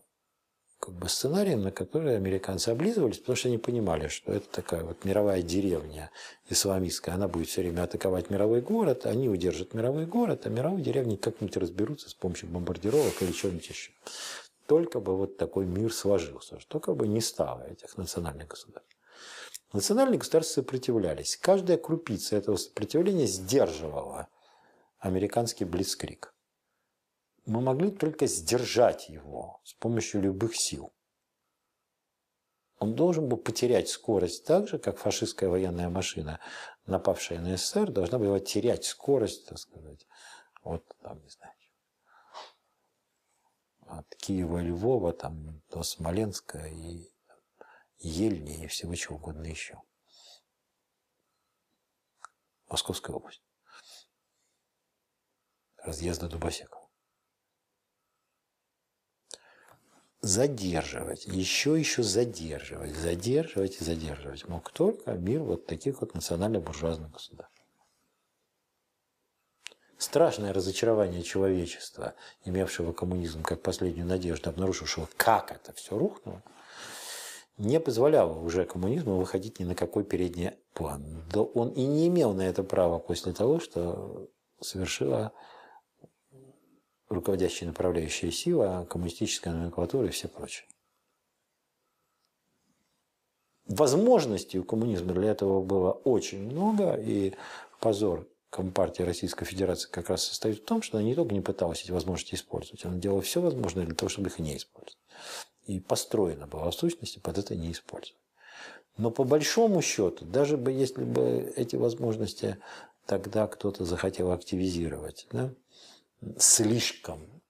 как бы сценарием, на который американцы облизывались, потому что они понимали, что это такая вот мировая деревня исламистская, она будет все время атаковать мировой город, они удержат мировой город, а мировые деревни как-нибудь разберутся с помощью бомбардировок или чего-нибудь еще. Только бы вот такой мир сложился, что как бы не стало этих национальных государств. Национальные государства сопротивлялись. Каждая крупица этого сопротивления сдерживала американский блицкрик мы могли только сдержать его с помощью любых сил. Он должен был потерять скорость так же, как фашистская военная машина, напавшая на СССР, должна была терять скорость, так сказать, вот там, не знаю, от Киева, Львова, там, до Смоленска и Ельни и всего чего угодно еще. Московская область. Разъезда Дубосекова. задерживать, еще еще задерживать, задерживать и задерживать мог только мир вот таких вот национально-буржуазных государств. Страшное разочарование человечества, имевшего коммунизм как последнюю надежду, обнаружившего, как это все рухнуло, не позволяло уже коммунизму выходить ни на какой передний план. Да он и не имел на это права после того, что совершила руководящая направляющая сила, а коммунистическая номенклатура и все прочее. Возможностей у коммунизма для этого было очень много, и позор Компартии Российской Федерации как раз состоит в том, что она не только не пыталась эти возможности использовать, она делала все возможное для того, чтобы их не использовать. И построена была в сущности под это не использовать. Но по большому счету, даже бы если бы эти возможности тогда кто-то захотел активизировать, да, слишком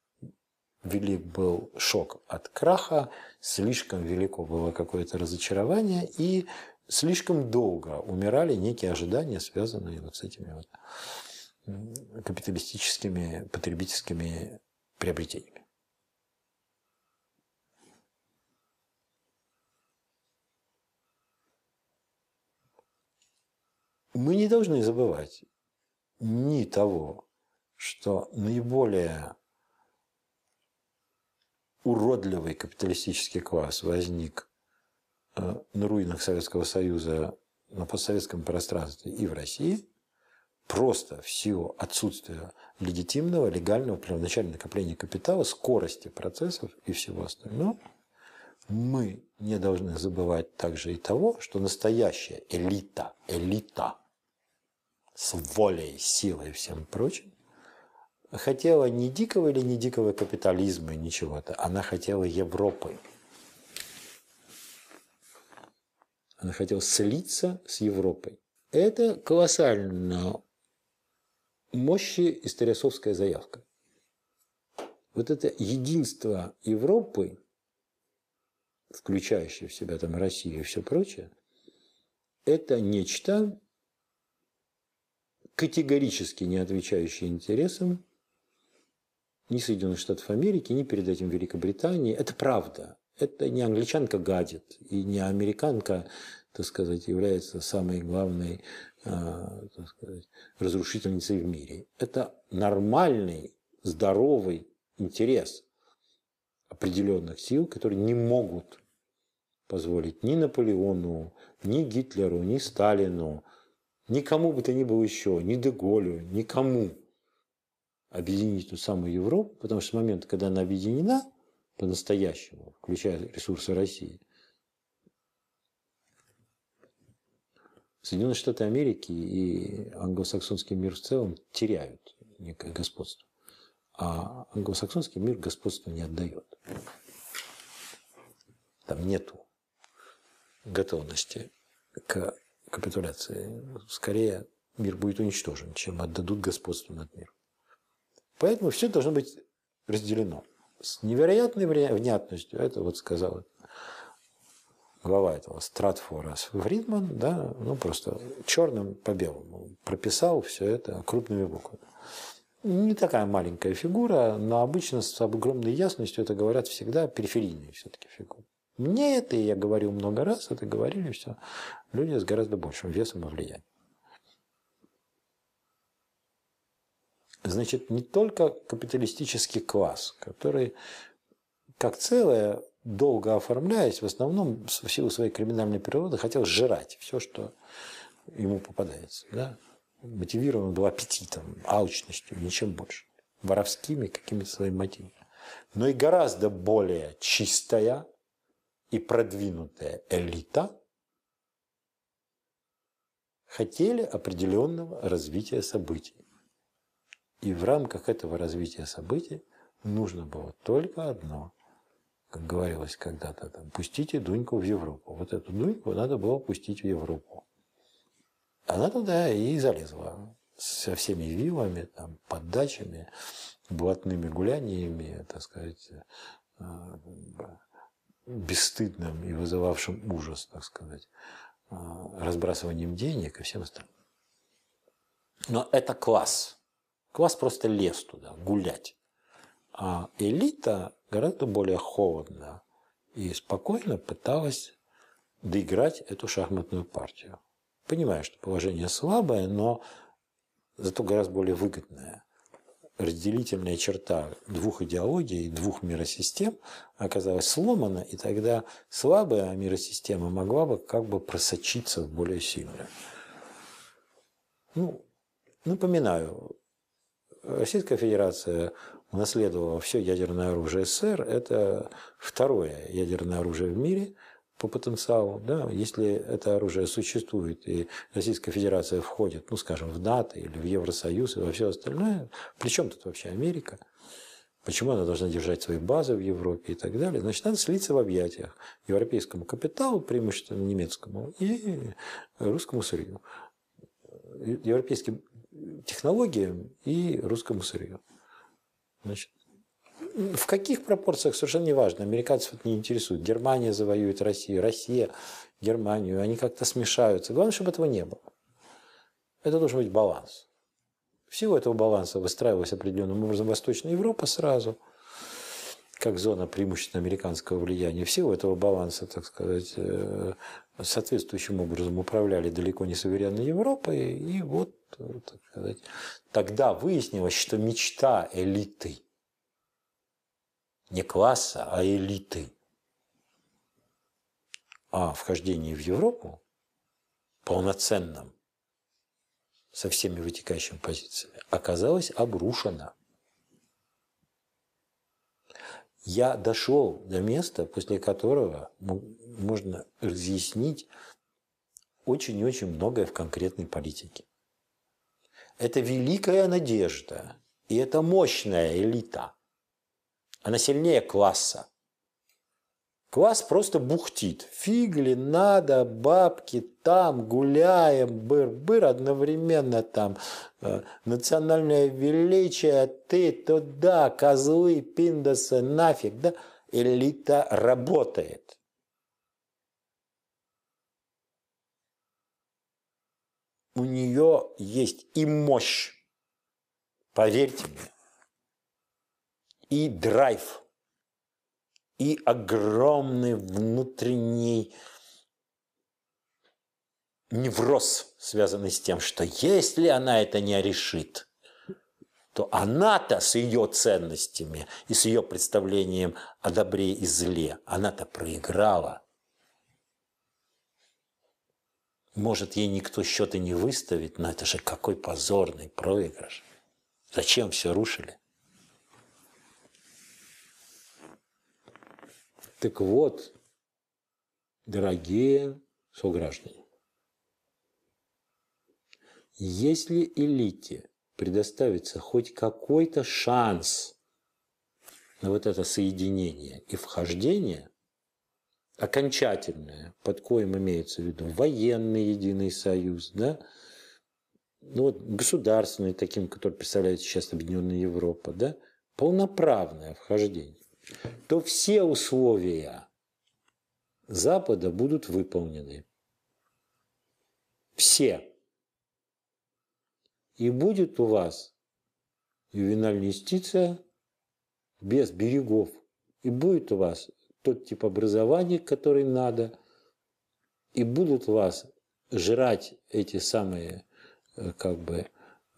велик был шок от краха, слишком велико было какое-то разочарование, и слишком долго умирали некие ожидания, связанные вот с этими вот капиталистическими, потребительскими приобретениями. Мы не должны забывать ни того, что наиболее уродливый капиталистический класс возник э, на руинах Советского Союза, на постсоветском пространстве и в России, просто в силу отсутствия легитимного, легального первоначального накопления капитала, скорости процессов и всего остального, мы не должны забывать также и того, что настоящая элита, элита с волей, силой и всем прочим, хотела не дикого или не дикого капитализма, ничего-то. Она хотела Европы. Она хотела слиться с Европой. Это колоссально мощи историосовская заявка. Вот это единство Европы, включающее в себя там Россию и все прочее, это нечто, категорически не отвечающее интересам ни Соединенных Штатов Америки, ни перед этим Великобритании. Это правда. Это не англичанка гадит, и не американка, так сказать, является самой главной а, так сказать, разрушительницей в мире. Это нормальный, здоровый интерес определенных сил, которые не могут позволить ни Наполеону, ни Гитлеру, ни Сталину, никому бы то ни было еще, ни Деголю, никому объединить ту самую Европу, потому что с момента, когда она объединена по-настоящему, включая ресурсы России, Соединенные Штаты Америки и англосаксонский мир в целом теряют некое господство. А англосаксонский мир господство не отдает. Там нету готовности к капитуляции. Скорее мир будет уничтожен, чем отдадут господство над миром. Поэтому все должно быть разделено. С невероятной внятностью, это вот сказал глава этого Стратфора Фридман, да, ну просто черным по белому прописал все это крупными буквами. Не такая маленькая фигура, но обычно с огромной ясностью это говорят всегда периферийные все-таки фигуры. Мне это, я говорил много раз, это говорили все люди с гораздо большим весом и влиянием. Значит, не только капиталистический класс, который как целое, долго оформляясь, в основном в силу своей криминальной природы хотел жрать все, что ему попадается. Да? Мотивирован был аппетитом, алчностью, ничем больше. Воровскими какими-то своими мотивами. Но и гораздо более чистая и продвинутая элита хотели определенного развития событий и в рамках этого развития событий нужно было только одно. Как говорилось когда-то, там, пустите Дуньку в Европу. Вот эту Дуньку надо было пустить в Европу. Она туда и залезла со всеми вилами, там, поддачами, блатными гуляниями, так сказать, э, бесстыдным и вызывавшим ужас, так сказать, э, разбрасыванием денег и всем остальным. Но это класс к вас просто лез туда гулять. А элита гораздо более холодно и спокойно пыталась доиграть эту шахматную партию. Понимаю, что положение слабое, но зато гораздо более выгодное. Разделительная черта двух идеологий, двух миросистем оказалась сломана, и тогда слабая миросистема могла бы как бы просочиться в более сильную. Ну, напоминаю, Российская Федерация унаследовала все ядерное оружие СССР. Это второе ядерное оружие в мире по потенциалу. Да? Если это оружие существует, и Российская Федерация входит, ну, скажем, в НАТО или в Евросоюз и во все остальное, при чем тут вообще Америка? Почему она должна держать свои базы в Европе и так далее? Значит, надо слиться в объятиях европейскому капиталу, преимущественно немецкому, и русскому сырью европейский технологиям и русскому сырью. Значит, в каких пропорциях, совершенно не важно, американцев это не интересует. Германия завоюет Россию, Россия Германию, они как-то смешаются. Главное, чтобы этого не было. Это должен быть баланс. Всего этого баланса выстраивалась определенным образом Восточная Европа сразу, как зона преимущественно американского влияния. Всего этого баланса, так сказать, э, соответствующим образом управляли далеко не суверенной Европой. И вот, э, так сказать, тогда выяснилось, что мечта элиты, не класса, а элиты, о вхождении в Европу полноценном, со всеми вытекающими позициями, оказалась обрушена. я дошел до места, после которого можно разъяснить очень и очень многое в конкретной политике. Это великая надежда, и это мощная элита. Она сильнее класса, Квас просто бухтит. Фигли, надо, бабки, там, гуляем, быр-быр, одновременно там. Э, национальное величие, ты туда, козлы, пиндосы, нафиг, да? Элита работает. У нее есть и мощь, поверьте мне, и драйв – и огромный внутренний невроз, связанный с тем, что если она это не решит, то она-то с ее ценностями и с ее представлением о добре и зле, она-то проиграла. Может, ей никто счеты не выставит, но это же какой позорный проигрыш. Зачем все рушили? Так вот, дорогие сограждане, если элите предоставится хоть какой-то шанс на вот это соединение и вхождение, окончательное, под коим имеется в виду военный единый союз, да, ну вот государственный таким, который представляет сейчас Объединенная Европа, да, полноправное вхождение то все условия Запада будут выполнены. Все. И будет у вас ювенальная юстиция без берегов. И будет у вас тот тип образования, который надо. И будут вас жрать эти самые э, как бы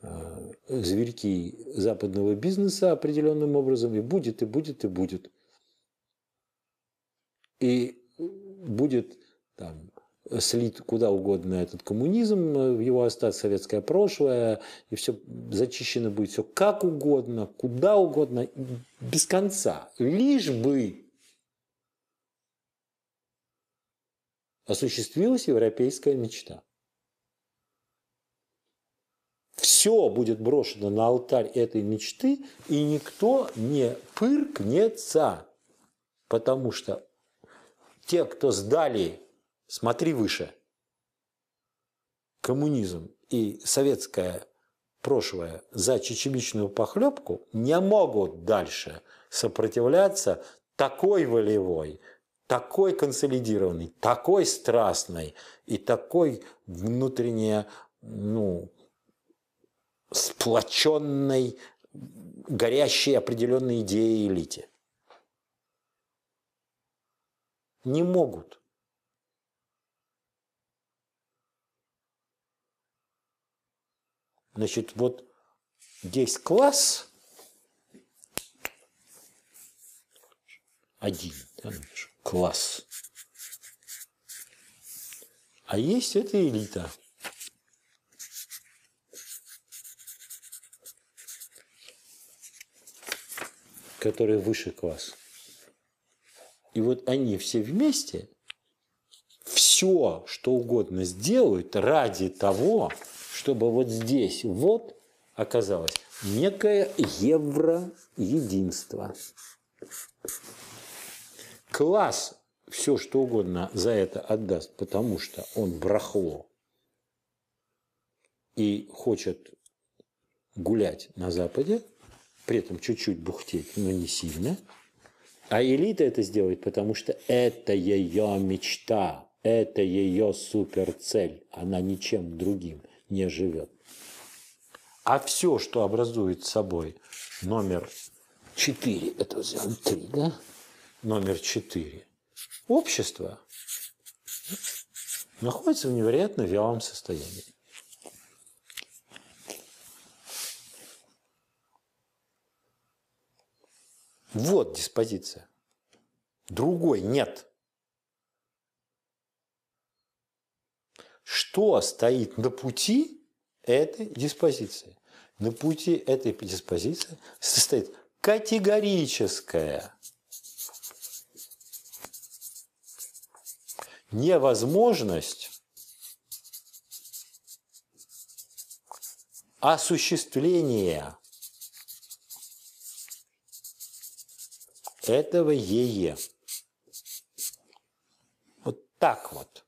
Э, зверьки западного бизнеса определенным образом, и будет, и будет, и будет. И будет там слит куда угодно этот коммунизм, э, в его остат советское прошлое, и все зачищено будет все как угодно, куда угодно, без конца. Лишь бы осуществилась европейская мечта все будет брошено на алтарь этой мечты, и никто не пыркнется, потому что те, кто сдали, смотри выше, коммунизм и советское прошлое за чечевичную похлебку, не могут дальше сопротивляться такой волевой, такой консолидированной, такой страстной и такой внутренне ну, сплоченной, горящей определенной идеей элите. Не могут. Значит, вот здесь класс один, да, класс. А есть эта элита – которые выше класс. И вот они все вместе все, что угодно сделают ради того, чтобы вот здесь вот оказалось некое евроединство. Класс все, что угодно за это отдаст, потому что он брахло и хочет гулять на Западе – при этом чуть-чуть бухтеть, но не сильно. А элита это сделает, потому что это ее мечта, это ее суперцель. Она ничем другим не живет. А все, что образует собой номер 4, это взял 3, да? Номер 4. Общество находится в невероятно вялом состоянии. Вот диспозиция. Другой нет. Что стоит на пути этой диспозиции? На пути этой диспозиции состоит категорическая невозможность осуществления этого ЕЕ. Вот так вот.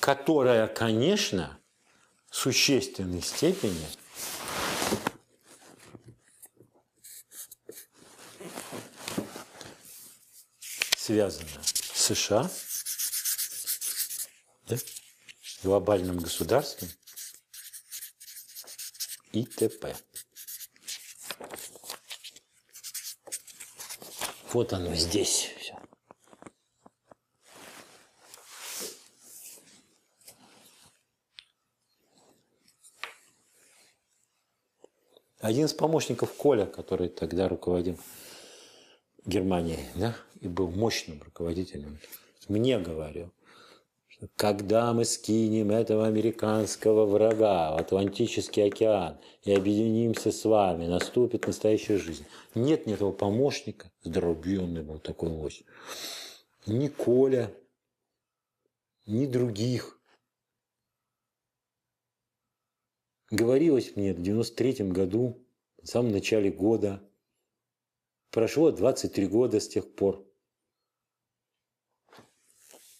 которая, конечно, в существенной степени связана с США да? глобальном государстве и т.п. Вот оно здесь все. Один из помощников Коля, который тогда руководил Германией, да, и был мощным руководителем, мне говорил, когда мы скинем этого американского врага в Атлантический океан и объединимся с вами, наступит настоящая жизнь. Нет ни этого помощника, здоровенный был такой лось, ни Коля, ни других. Говорилось мне в 93 году, в самом начале года, прошло 23 года с тех пор.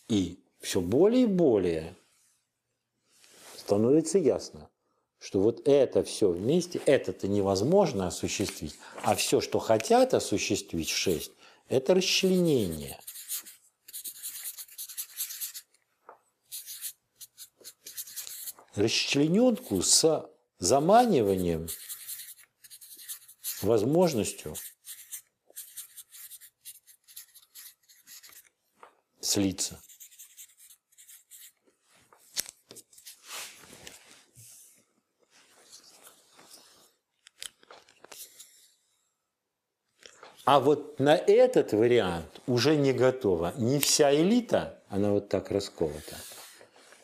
И все более и более становится ясно, что вот это все вместе, это-то невозможно осуществить, а все, что хотят осуществить шесть, это расчленение. Расчлененку с заманиванием, возможностью слиться. А вот на этот вариант уже не готова. Не вся элита, она вот так расколота.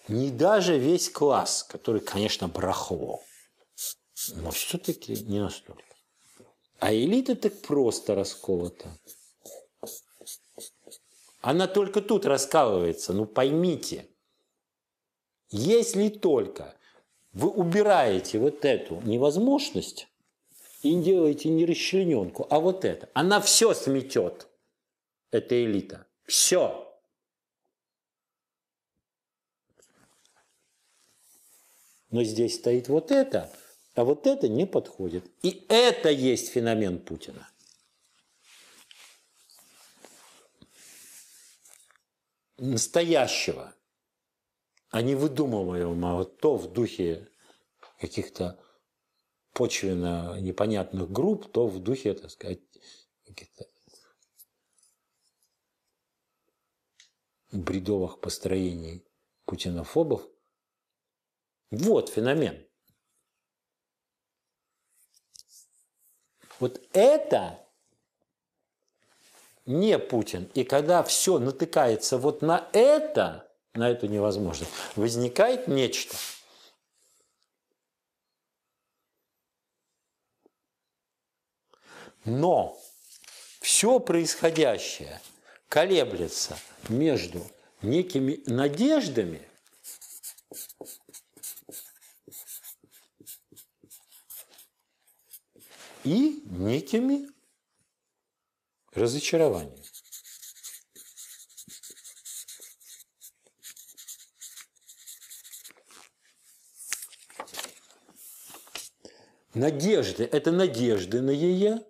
Не даже весь класс, который, конечно, барахло. Но все-таки не настолько. А элита так просто расколота. Она только тут раскалывается, ну поймите. Если только вы убираете вот эту невозможность, и не делайте не расчлененку, а вот это. Она все сметет, эта элита. Все. Но здесь стоит вот это, а вот это не подходит. И это есть феномен Путина. Настоящего, а не выдумываемого то в духе каких-то почвенно непонятных групп, то в духе, так сказать, бредовых построений путинофобов. Вот феномен. Вот это не Путин. И когда все натыкается вот на это, на эту невозможность, возникает нечто – Но все происходящее колеблется между некими надеждами и некими разочарованиями. Надежды – это надежды на ее,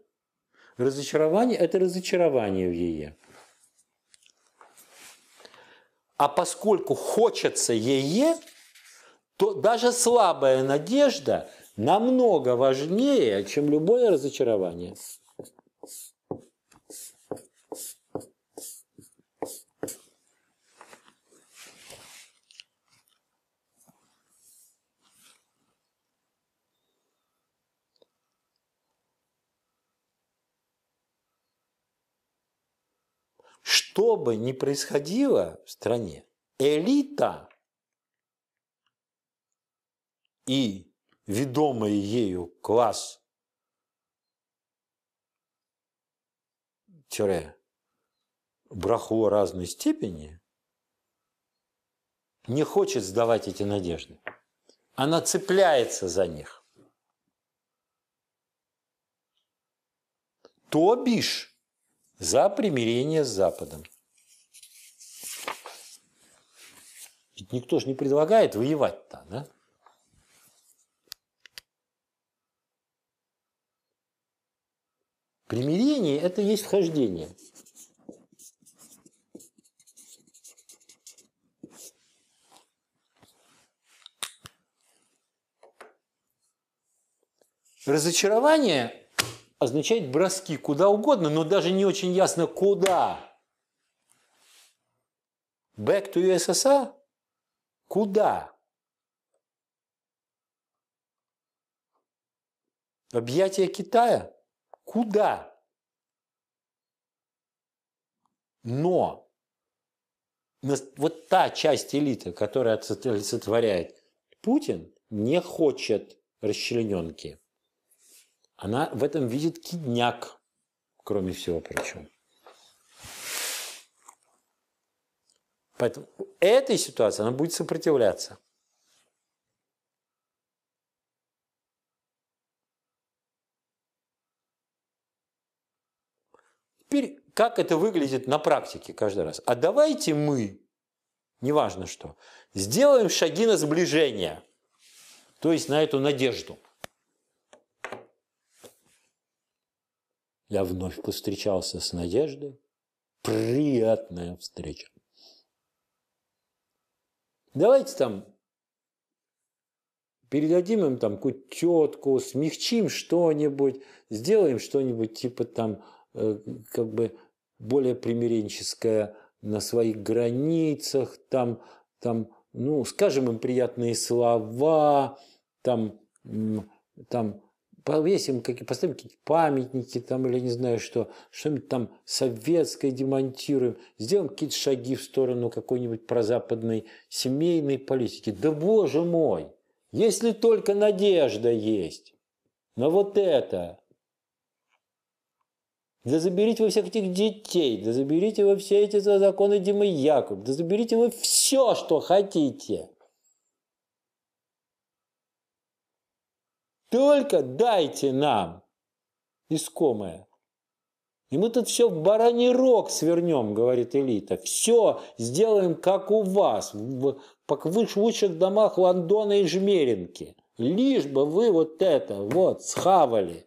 Разочарование – это разочарование в Ее. А поскольку хочется Ее, то даже слабая надежда намного важнее, чем любое разочарование. что бы ни происходило в стране, элита и ведомый ею класс тире брахло разной степени не хочет сдавать эти надежды. Она цепляется за них. То бишь, за примирение с Западом. Ведь никто же не предлагает воевать-то, да? Примирение – это есть вхождение. Разочарование означает броски куда угодно, но даже не очень ясно куда. Back to USSR? Куда? Объятия Китая? Куда? Но вот та часть элиты, которая олицетворяет Путин, не хочет расчлененки. Она в этом видит кидняк, кроме всего прочего. Поэтому этой ситуации она будет сопротивляться. Теперь, как это выглядит на практике каждый раз? А давайте мы, неважно что, сделаем шаги на сближение, то есть на эту надежду – я вновь повстречался с Надеждой. Приятная встреча. Давайте там передадим им там какую-то тетку, смягчим что-нибудь, сделаем что-нибудь типа там э, как бы более примиренческое на своих границах, там, там, ну, скажем им приятные слова, там, там, повесим, как, поставим какие-то памятники там, или не знаю что, что-нибудь там советское демонтируем, сделаем какие-то шаги в сторону какой-нибудь прозападной семейной политики. Да боже мой, если только надежда есть на вот это, да заберите вы всех этих детей, да заберите вы все эти законы Димы Яков, да заберите вы все, что хотите – Только дайте нам искомое. И мы тут все в бараний рог свернем, говорит элита. Все сделаем, как у вас, в, в лучших домах Лондона и Жмеринки. Лишь бы вы вот это вот схавали.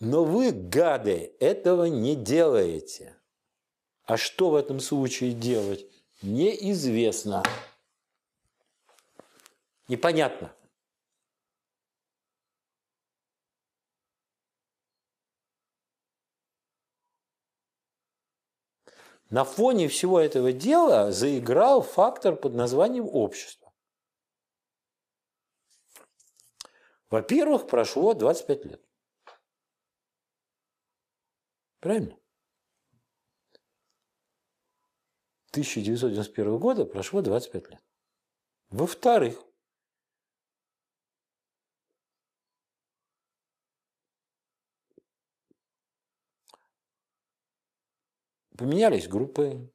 Но вы, гады, этого не делаете. А что в этом случае делать, неизвестно. Непонятно. На фоне всего этого дела заиграл фактор под названием общество. Во-первых, прошло 25 лет. Правильно? 1991 года прошло 25 лет. Во-вторых, поменялись группы,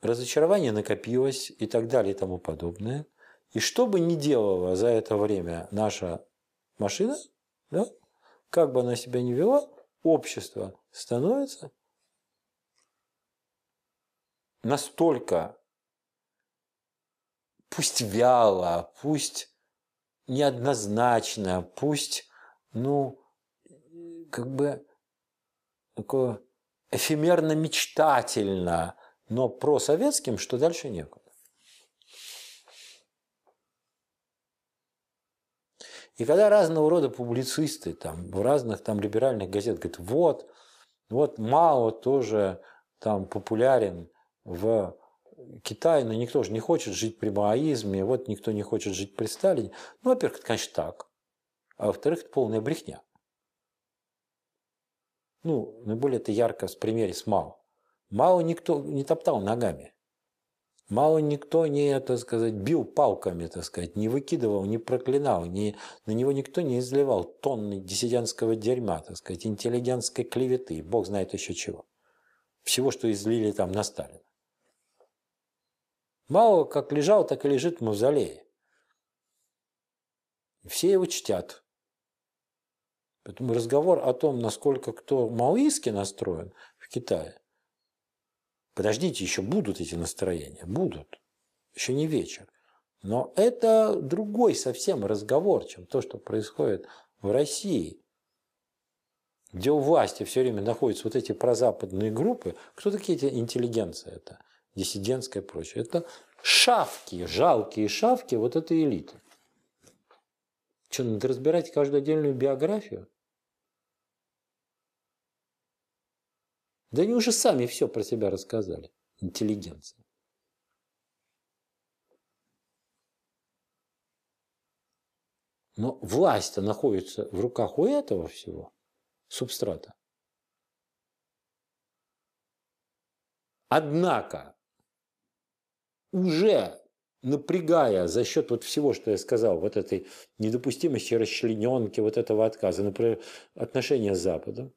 разочарование накопилось и так далее и тому подобное. И что бы ни делала за это время наша машина, да, как бы она себя ни вела, общество становится настолько пусть вяло, пусть неоднозначно, пусть, ну, как бы такое эфемерно-мечтательно, но просоветским, что дальше некуда. И когда разного рода публицисты там, в разных там, либеральных газетах говорят, вот, вот Мао тоже там, популярен в Китае, но никто же не хочет жить при маоизме, вот никто не хочет жить при Сталине. Ну, во-первых, это, конечно, так. А во-вторых, это полная брехня. Ну, наиболее это ярко с примере с Мао. Мао никто не топтал ногами. мало никто не, так сказать, бил палками, так сказать, не выкидывал, не проклинал, не, на него никто не изливал тонны диссидентского дерьма, так сказать, интеллигентской клеветы, бог знает еще чего. Всего, что излили там на Сталина. Мало, как лежал, так и лежит в мавзолее. Все его чтят. Поэтому разговор о том, насколько кто маоистски настроен в Китае, подождите, еще будут эти настроения, будут, еще не вечер. Но это другой совсем разговор, чем то, что происходит в России, где у власти все время находятся вот эти прозападные группы. Кто такие эти интеллигенции? Это диссидентская и прочее. Это шавки, жалкие шавки вот этой элиты. Что, надо разбирать каждую отдельную биографию? Да они уже сами все про себя рассказали. Интеллигенция. Но власть находится в руках у этого всего субстрата. Однако, уже напрягая за счет вот всего, что я сказал, вот этой недопустимости расчлененки, вот этого отказа, например, отношения с Западом,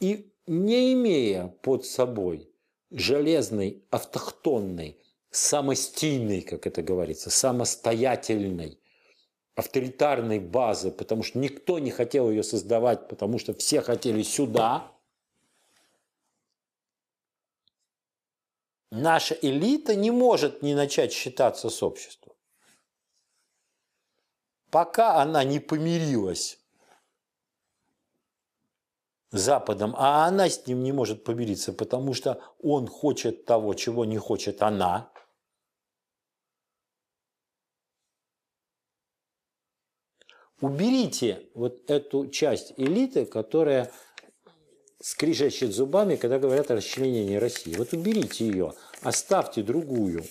и не имея под собой железной, автохтонной, самостийной, как это говорится, самостоятельной, авторитарной базы, потому что никто не хотел ее создавать, потому что все хотели сюда. Наша элита не может не начать считаться с обществом. Пока она не помирилась Западом, а она с ним не может помириться, потому что он хочет того, чего не хочет она. Уберите вот эту часть элиты, которая скрижащит зубами, когда говорят о расчленении России. Вот уберите ее, оставьте другую,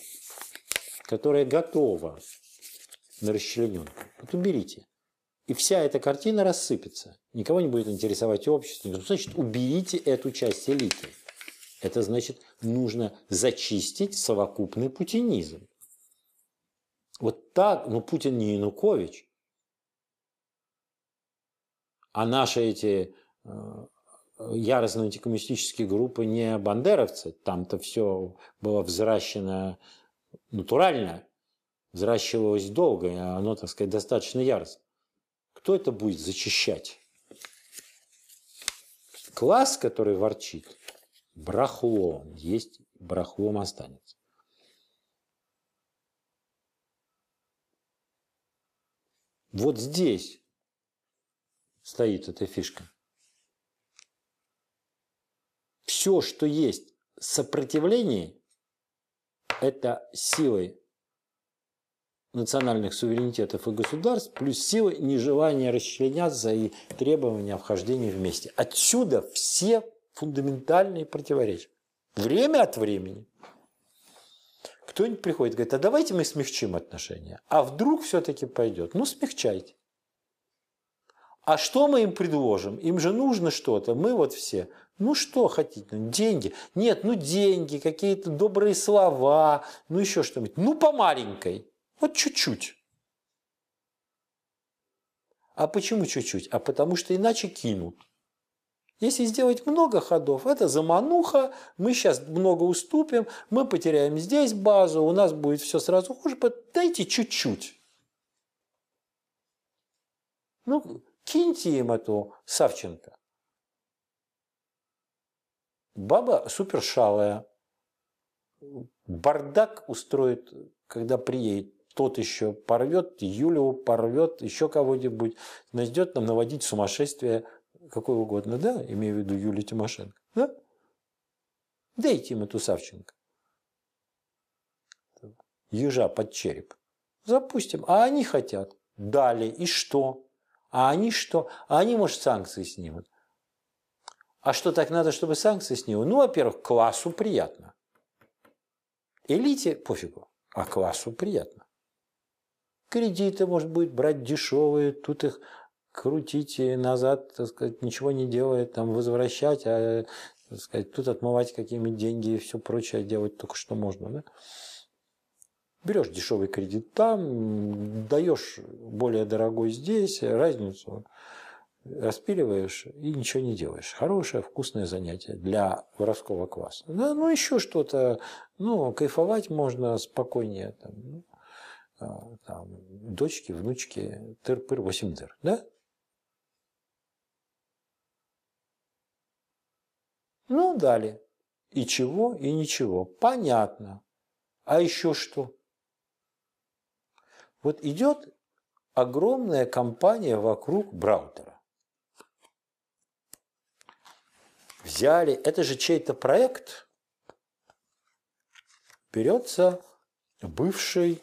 которая готова на расчлененку. Вот уберите. И вся эта картина рассыпется. Никого не будет интересовать общество. Ну, значит, уберите эту часть элиты. Это значит, нужно зачистить совокупный путинизм. Вот так, Но ну, Путин не Янукович. А наши эти э, яростно антикоммунистические группы не бандеровцы, там-то все было взращено натурально, взращивалось долго, и оно, так сказать, достаточно яростно. Кто это будет зачищать? Класс, который ворчит, брахло, есть брахлом останется. Вот здесь стоит эта фишка. Все, что есть сопротивление, это силой национальных суверенитетов и государств, плюс силы нежелания расчленяться и требования вхождения вместе. Отсюда все фундаментальные противоречия. Время от времени кто-нибудь приходит и говорит, а давайте мы смягчим отношения. А вдруг все-таки пойдет? Ну, смягчайте. А что мы им предложим? Им же нужно что-то. Мы вот все. Ну что хотите? Ну, деньги. Нет, ну деньги, какие-то добрые слова, ну еще что-нибудь. Ну по маленькой. Вот чуть-чуть. А почему чуть-чуть? А потому что иначе кинут. Если сделать много ходов, это замануха, мы сейчас много уступим, мы потеряем здесь базу, у нас будет все сразу хуже. Дайте чуть-чуть. Ну, киньте им эту Савченко. Баба супершалая. Бардак устроит, когда приедет тот еще порвет, Юлю порвет, еще кого-нибудь, найдет нам наводить сумасшествие какое угодно, да, имею в виду Юлю Тимошенко, да? Дайте им эту Савченко. Ежа под череп. Запустим. А они хотят. Дали. И что? А они что? А они, может, санкции снимут. А что, так надо, чтобы санкции снимут? Ну, во-первых, классу приятно. Элите пофигу, а классу приятно. Кредиты, может быть, брать дешевые, тут их крутить и назад, так сказать, ничего не делает, там, возвращать, а так сказать, тут отмывать какими деньги и все прочее а делать только что можно. Да? Берешь дешевый кредит там, даешь более дорогой здесь, разницу распиливаешь и ничего не делаешь. Хорошее, вкусное занятие для воровского класса. Да, ну еще что-то, ну, кайфовать можно спокойнее. Там, ну. Э, там, дочки, внучки, тыр-пыр, восемь дыр, да? Ну, дали. И чего, и ничего. Понятно. А еще что? Вот идет огромная компания вокруг Браутера. Взяли, это же чей-то проект. Берется бывший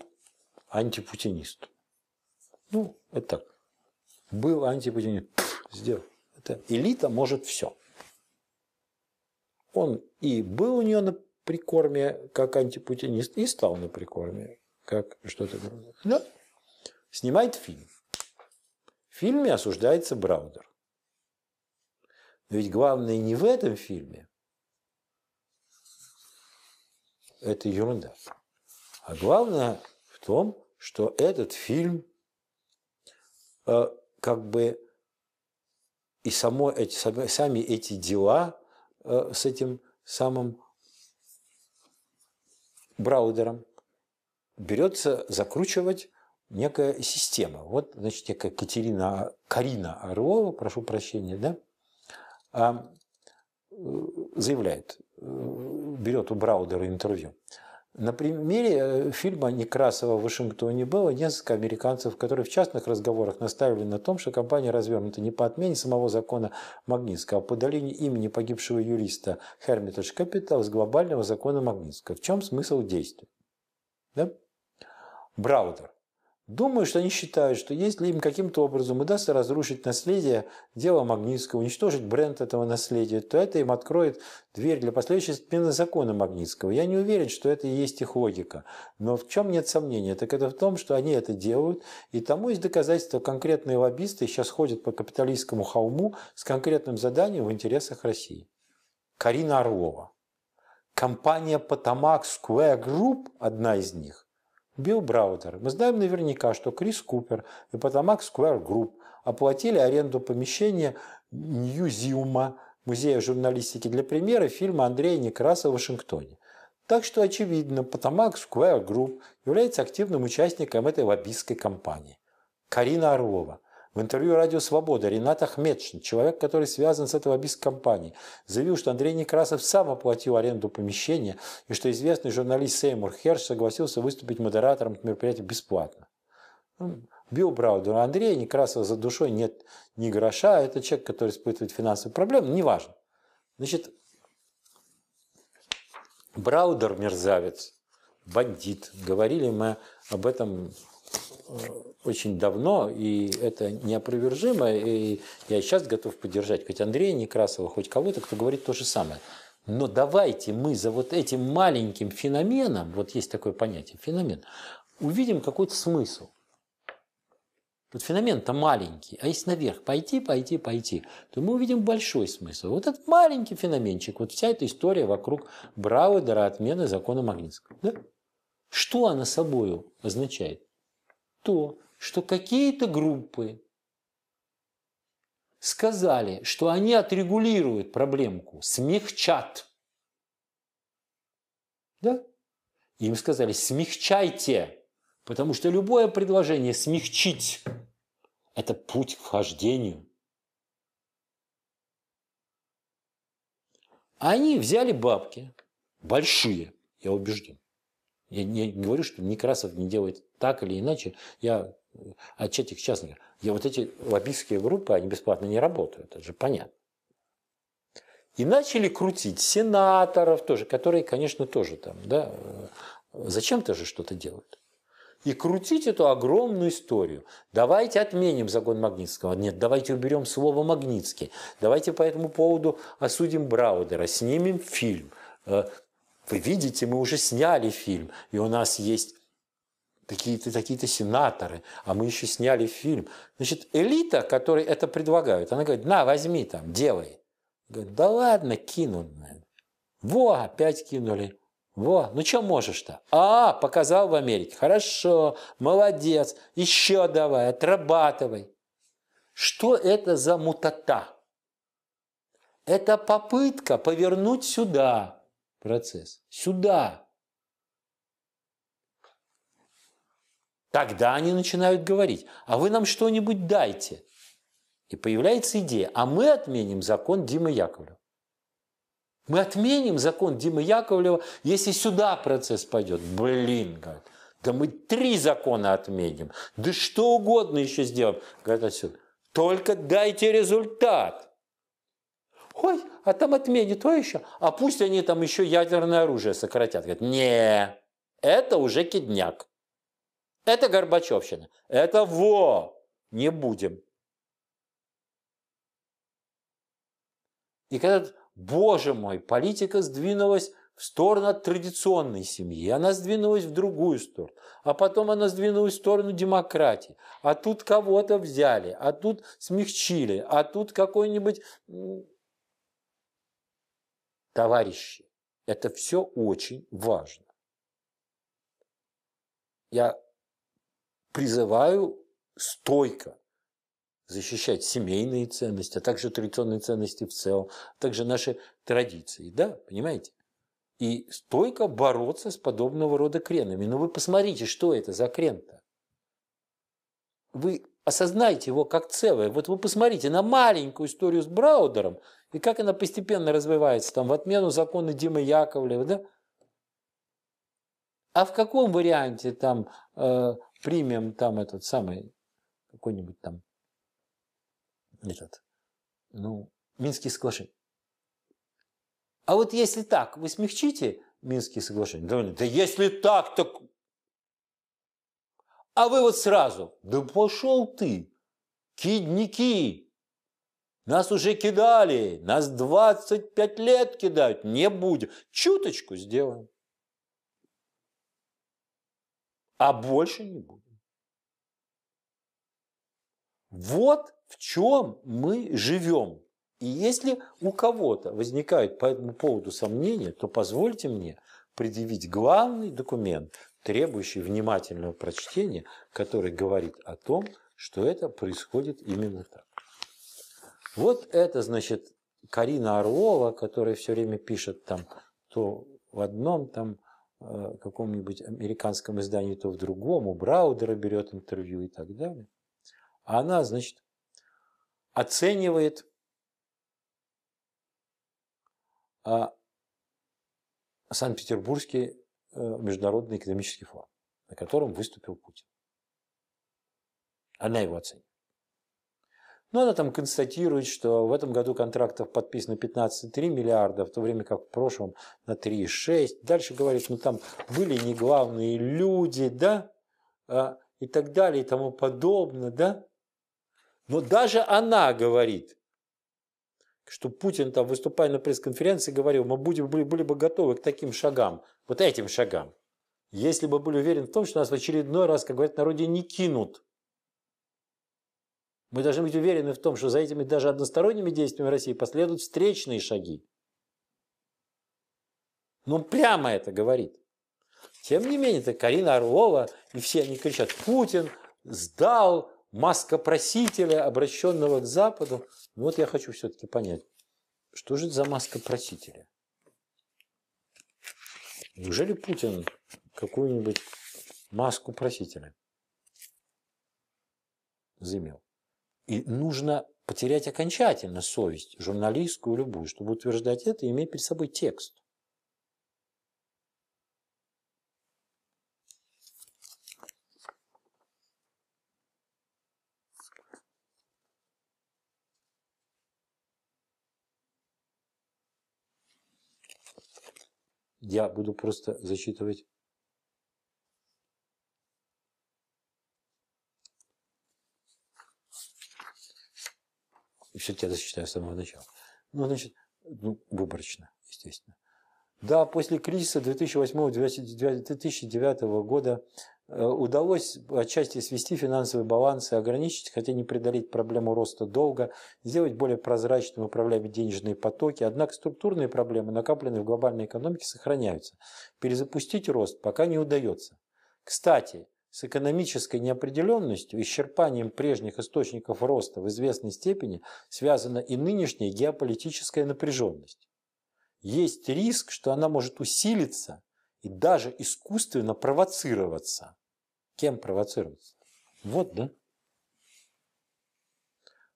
антипутинист. Ну, это так. Был антипутинист, сделал. Это элита может все. Он и был у нее на прикорме как антипутинист, и стал на прикорме как что-то. Да. Снимает фильм. В фильме осуждается Браудер. Но ведь главное не в этом фильме. Это ерунда. А главное в том, что этот фильм э, как бы и само эти, сами, эти дела э, с этим самым браудером берется закручивать некая система. Вот, значит, некая Катерина, Карина Орлова, прошу прощения, да, а, э, заявляет, берет у Браудера интервью. На примере э, фильма Некрасова в Вашингтоне было несколько американцев, которые в частных разговорах настаивали на том, что компания развернута не по отмене самого закона Магнитского, а по удалению имени погибшего юриста Hermitage Capital с глобального закона Магнитского. В чем смысл действия? Да? Браудер. Думаю, что они считают, что если им каким-то образом удастся разрушить наследие дела Магнитского, уничтожить бренд этого наследия, то это им откроет дверь для последующей смены закона Магнитского. Я не уверен, что это и есть их логика. Но в чем нет сомнения? Так это в том, что они это делают, и тому есть доказательства. Конкретные лоббисты сейчас ходят по капиталистскому холму с конкретным заданием в интересах России. Карина Орлова. Компания Potomac Square Group, одна из них, Билл Браутер. Мы знаем наверняка, что Крис Купер и Потамак Сквер Групп оплатили аренду помещения Ньюзиума Музея журналистики для примера фильма Андрея Некраса в Вашингтоне. Так что очевидно, Потамак Square Group является активным участником этой лоббистской кампании. Карина Орлова. В интервью «Радио Свобода» Ренат Ахмедшин, человек, который связан с этого бизнес компанией, заявил, что Андрей Некрасов сам оплатил аренду помещения и что известный журналист Сеймур Херш согласился выступить модератором мероприятия бесплатно. Ну, Билл Браудер Андрея Некрасова за душой нет ни гроша, а это человек, который испытывает финансовые проблемы, неважно. Значит, Браудер мерзавец, бандит. Говорили мы об этом Э, очень давно, и это неопровержимо, и я сейчас готов поддержать хоть Андрея Некрасова, хоть кого-то, кто говорит то же самое. Но давайте мы за вот этим маленьким феноменом, вот есть такое понятие, феномен, увидим какой-то смысл. Вот феномен-то маленький, а если наверх пойти, пойти, пойти, то мы увидим большой смысл. Вот этот маленький феноменчик, вот вся эта история вокруг Брауэдера, отмены закона Магнитского. Да? Что она собою означает? то, что какие-то группы сказали, что они отрегулируют проблемку, смягчат. Да? Им сказали, смягчайте, потому что любое предложение смягчить – это путь к хождению. Они взяли бабки, большие, я убежден. Я не говорю, что Некрасов не делает так или иначе, я отчет этих частных, я вот эти лоббистские группы, они бесплатно не работают, это же понятно. И начали крутить сенаторов тоже, которые, конечно, тоже там, да, э, зачем-то же что-то делают. И крутить эту огромную историю. Давайте отменим закон Магнитского. Нет, давайте уберем слово «Магнитский». Давайте по этому поводу осудим Браудера, снимем фильм. Э, вы видите, мы уже сняли фильм, и у нас есть такие-то такие сенаторы, а мы еще сняли фильм. Значит, элита, которой это предлагают, она говорит, на, возьми там, делай. Говорит, да ладно, кинули. Во, опять кинули. Во, ну что можешь-то? А, показал в Америке. Хорошо, молодец, еще давай, отрабатывай. Что это за мутата? Это попытка повернуть сюда процесс, сюда. Тогда они начинают говорить, а вы нам что-нибудь дайте. И появляется идея, а мы отменим закон Димы Яковлева. Мы отменим закон Димы Яковлева, если сюда процесс пойдет. Блин, говорят, да мы три закона отменим, да что угодно еще сделаем. Говорят отсюда, только дайте результат. Ой, а там отменят, то еще. А пусть они там еще ядерное оружие сократят. Говорят, не, это уже кидняк. Это Горбачевщина. Это во! Не будем. И когда, боже мой, политика сдвинулась в сторону от традиционной семьи, она сдвинулась в другую сторону, а потом она сдвинулась в сторону демократии, а тут кого-то взяли, а тут смягчили, а тут какой-нибудь... Товарищи, это все очень важно. Я призываю стойко защищать семейные ценности, а также традиционные ценности в целом, а также наши традиции, да, понимаете? И стойко бороться с подобного рода кренами. Но ну вы посмотрите, что это за крен-то. Вы осознайте его как целое. Вот вы посмотрите на маленькую историю с Браудером и как она постепенно развивается там в отмену закона Димы Яковлева, да? А в каком варианте там э, примем там этот самый какой-нибудь там этот, ну, минский соглашение А вот если так, вы смягчите Минские соглашения? Да, да если так, так... А вы вот сразу, да пошел ты, кидники, нас уже кидали, нас 25 лет кидают, не будем, чуточку сделаем а больше не будем. Вот в чем мы живем. И если у кого-то возникают по этому поводу сомнения, то позвольте мне предъявить главный документ, требующий внимательного прочтения, который говорит о том, что это происходит именно так. Вот это, значит, Карина Орлова, которая все время пишет там то в одном там Э, каком-нибудь американском издании, то в другом, у Браудера берет интервью и так далее. А она, значит, оценивает э, Санкт-Петербургский э, международный экономический форум, на котором выступил Путин. Она его оценивает. Но она там констатирует, что в этом году контрактов подписано 15,3 миллиарда, в то время как в прошлом на 3,6. Дальше говорит, ну там были не главные люди, да, а, и так далее, и тому подобное, да. Но даже она говорит, что Путин там, выступая на пресс-конференции, говорил, мы будем, были, были бы готовы к таким шагам, вот этим шагам, если бы были уверены в том, что нас в очередной раз, как говорят, народе не кинут мы должны быть уверены в том, что за этими даже односторонними действиями России последуют встречные шаги. Ну, прямо это говорит. Тем не менее, это Карина Орлова, и все они кричат, Путин сдал маска просителя, обращенного к Западу. Ну, вот я хочу все-таки понять, что же это за маска просителя? Неужели Путин какую-нибудь маску просителя заимел? И нужно потерять окончательно совесть, журналистскую любую, чтобы утверждать это, имея перед собой текст. Я буду просто зачитывать все-таки я зачитаю с самого начала. Ну, значит, ну, выборочно, естественно. Да, после кризиса 2008-2009 года э, удалось отчасти свести финансовые балансы, ограничить, хотя не преодолеть проблему роста долга, сделать более прозрачным управлять денежные потоки, однако структурные проблемы, накопленные в глобальной экономике, сохраняются. Перезапустить рост пока не удается. Кстати, с экономической неопределенностью, исчерпанием прежних источников роста в известной степени связана и нынешняя геополитическая напряженность. Есть риск, что она может усилиться и даже искусственно провоцироваться. Кем провоцироваться? Вот, да?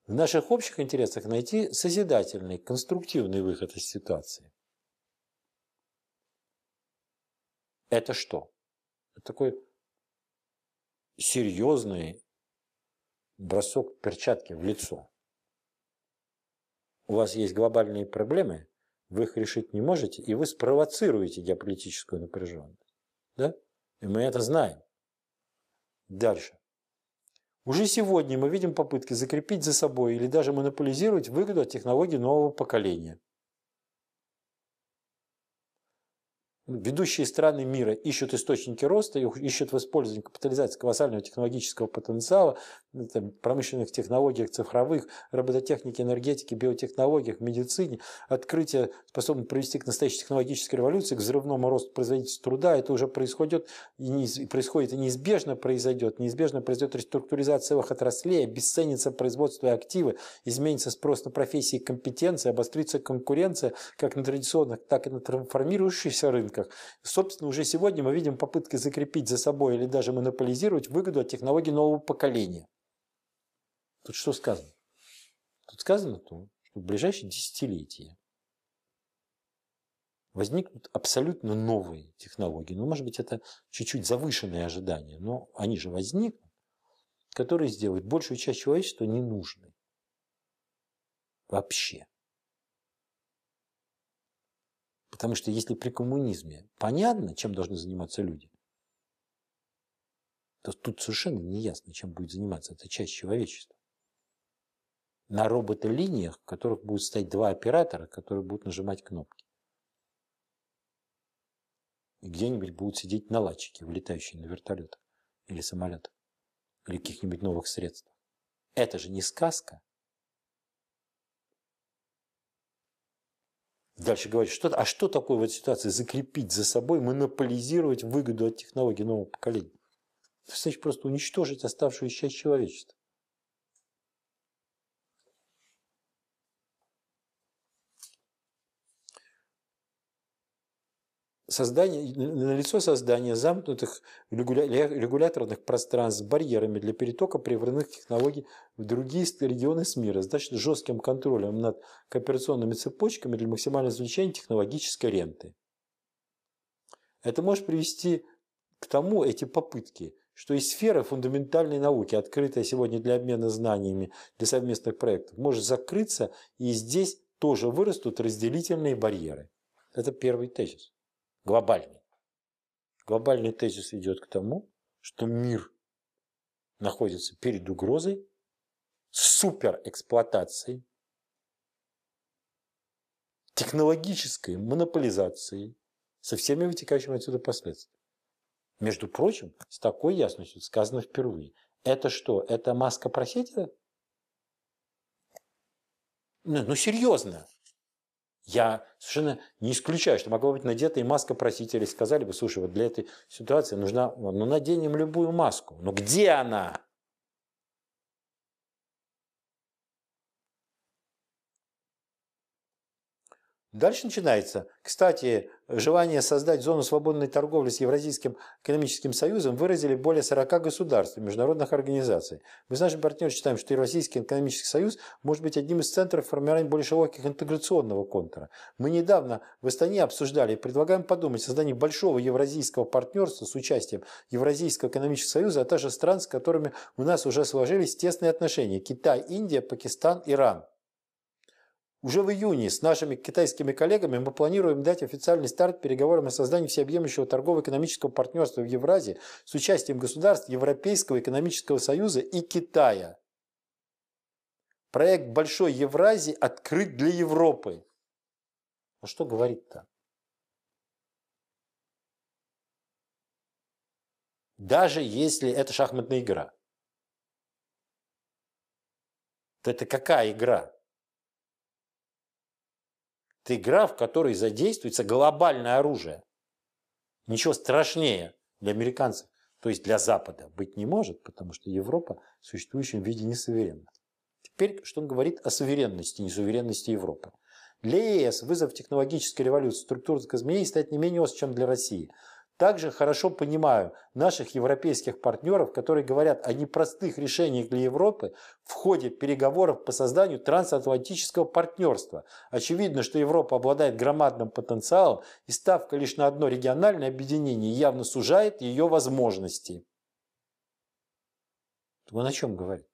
В наших общих интересах найти созидательный, конструктивный выход из ситуации. Это что? Это такой серьезный бросок перчатки в лицо. У вас есть глобальные проблемы, вы их решить не можете, и вы спровоцируете геополитическую напряженность. Да? И мы это знаем. Дальше. Уже сегодня мы видим попытки закрепить за собой или даже монополизировать выгоду от технологий нового поколения. ведущие страны мира ищут источники роста, ищут в использовании капитализации колоссального технологического потенциала, ну, там, промышленных технологиях, цифровых, робототехники, энергетики, биотехнологиях, медицине. Открытие способно привести к настоящей технологической революции, к взрывному росту производительности труда. Это уже происходит и, не, и происходит, и неизбежно произойдет. Неизбежно произойдет реструктуризация целых отраслей, обесценится производство и активы, изменится спрос на профессии и компетенции, обострится конкуренция как на традиционных, так и на трансформирующихся рынках рынках. Собственно, уже сегодня мы видим попытки закрепить за собой или даже монополизировать выгоду от технологий нового поколения. Тут что сказано? Тут сказано, то, что в ближайшие десятилетия возникнут абсолютно новые технологии. Ну, может быть, это чуть-чуть завышенные ожидания, но они же возникнут, которые сделают большую часть человечества ненужной. Вообще. Потому что если при коммунизме понятно, чем должны заниматься люди, то тут совершенно не ясно, чем будет заниматься эта часть человечества. На роботолиниях, в которых будут стоять два оператора, которые будут нажимать кнопки. И где-нибудь будут сидеть наладчики, вылетающие на вертолетах или самолетах, или каких-нибудь новых средств. Это же не сказка. дальше говорить, что, а что такое в этой ситуации закрепить за собой, монополизировать выгоду от технологий нового поколения? Значит, просто уничтожить оставшуюся часть человечества. создание, налицо создание замкнутых регуляторных пространств с барьерами для перетока превратных технологий в другие регионы с мира, значит, жестким контролем над кооперационными цепочками для максимального извлечения технологической ренты. Это может привести к тому, эти попытки, что и сфера фундаментальной науки, открытая сегодня для обмена знаниями, для совместных проектов, может закрыться, и здесь тоже вырастут разделительные барьеры. Это первый тезис глобальный. Глобальный тезис ведет к тому, что мир находится перед угрозой суперэксплуатации, технологической монополизации со всеми вытекающими отсюда последствиями. Между прочим, с такой ясностью сказано впервые. Это что, это маска просителя? Ну, ну серьезно. Я совершенно не исключаю, что могла быть надета и маска просителей. Сказали бы, слушай, вот для этой ситуации нужна, ну, наденем любую маску. Но где она? Дальше начинается. Кстати, желание создать зону свободной торговли с Евразийским экономическим союзом выразили более 40 государств и международных организаций. Мы с нашими партнерами считаем, что Евразийский экономический союз может быть одним из центров формирования более широких интеграционного контура. Мы недавно в Астане обсуждали и предлагаем подумать о создании большого евразийского партнерства с участием Евразийского экономического союза, а также стран, с которыми у нас уже сложились тесные отношения – Китай, Индия, Пакистан, Иран. Уже в июне с нашими китайскими коллегами мы планируем дать официальный старт переговорам о создании всеобъемлющего торгово-экономического партнерства в Евразии с участием государств Европейского экономического союза и Китая. Проект Большой Евразии открыт для Европы. А что говорит-то? Даже если это шахматная игра. То это какая игра? Это игра, в которой задействуется глобальное оружие. Ничего страшнее для американцев, то есть для Запада, быть не может, потому что Европа в существующем виде не суверенна. Теперь, что он говорит о суверенности, несуверенности Европы. Для ЕС вызов технологической революции структурных изменений стать не менее острым, чем для России – также хорошо понимаю наших европейских партнеров, которые говорят о непростых решениях для Европы в ходе переговоров по созданию трансатлантического партнерства. Очевидно, что Европа обладает громадным потенциалом, и ставка лишь на одно региональное объединение явно сужает ее возможности. Он о чем говорит?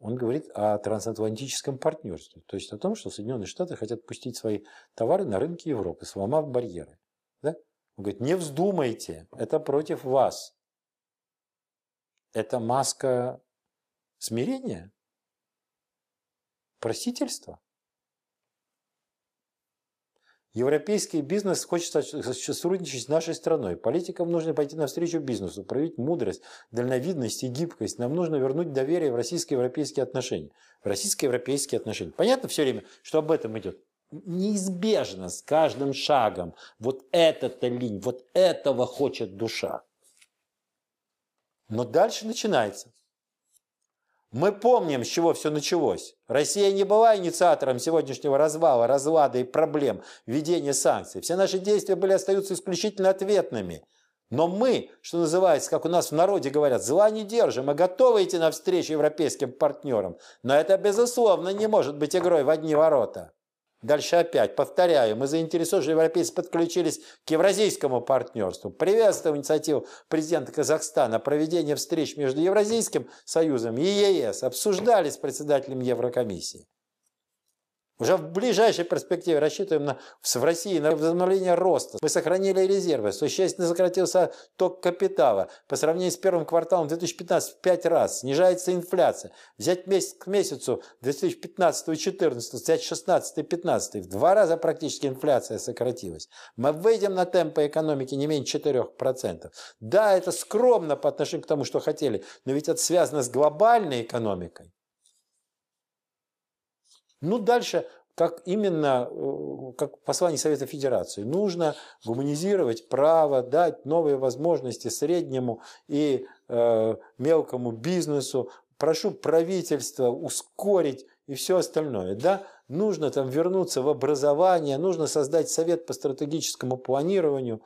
Он говорит о трансатлантическом партнерстве, то есть о том, что Соединенные Штаты хотят пустить свои товары на рынки Европы, сломав барьеры. Да? Он говорит, не вздумайте, это против вас. Это маска смирения, простительства. Европейский бизнес хочет сотрудничать с нашей страной. Политикам нужно пойти навстречу бизнесу, проявить мудрость, дальновидность и гибкость. Нам нужно вернуть доверие в российско-европейские отношения. В российско-европейские отношения. Понятно все время, что об этом идет? неизбежно с каждым шагом вот эта линь вот этого хочет душа. Но дальше начинается. Мы помним, с чего все началось. Россия не была инициатором сегодняшнего развала, разлада и проблем введения санкций. Все наши действия были остаются исключительно ответными. Но мы, что называется, как у нас в народе говорят, зла не держим, мы а готовы идти навстречу европейским партнерам. Но это, безусловно, не может быть игрой в одни ворота. Дальше опять, повторяю, мы заинтересованы, что европейцы подключились к евразийскому партнерству. Приветствую инициативу президента Казахстана о проведении встреч между Евразийским союзом и ЕС. Обсуждали с председателем Еврокомиссии. Уже в ближайшей перспективе рассчитываем на, в России на возобновление роста. Мы сохранили резервы, существенно сократился ток капитала. По сравнению с первым кварталом 2015 в пять раз снижается инфляция. Взять месяц к месяцу 2015 и 2014, взять 16 и 15, в два раза практически инфляция сократилась. Мы выйдем на темпы экономики не менее 4%. Да, это скромно по отношению к тому, что хотели, но ведь это связано с глобальной экономикой. Ну, дальше как именно э, как послание Совета Федерации. Нужно гуманизировать право, дать новые возможности среднему и э, мелкому бизнесу. Прошу правительства ускорить и все остальное. Да? Нужно там вернуться в образование, нужно создать совет по стратегическому планированию.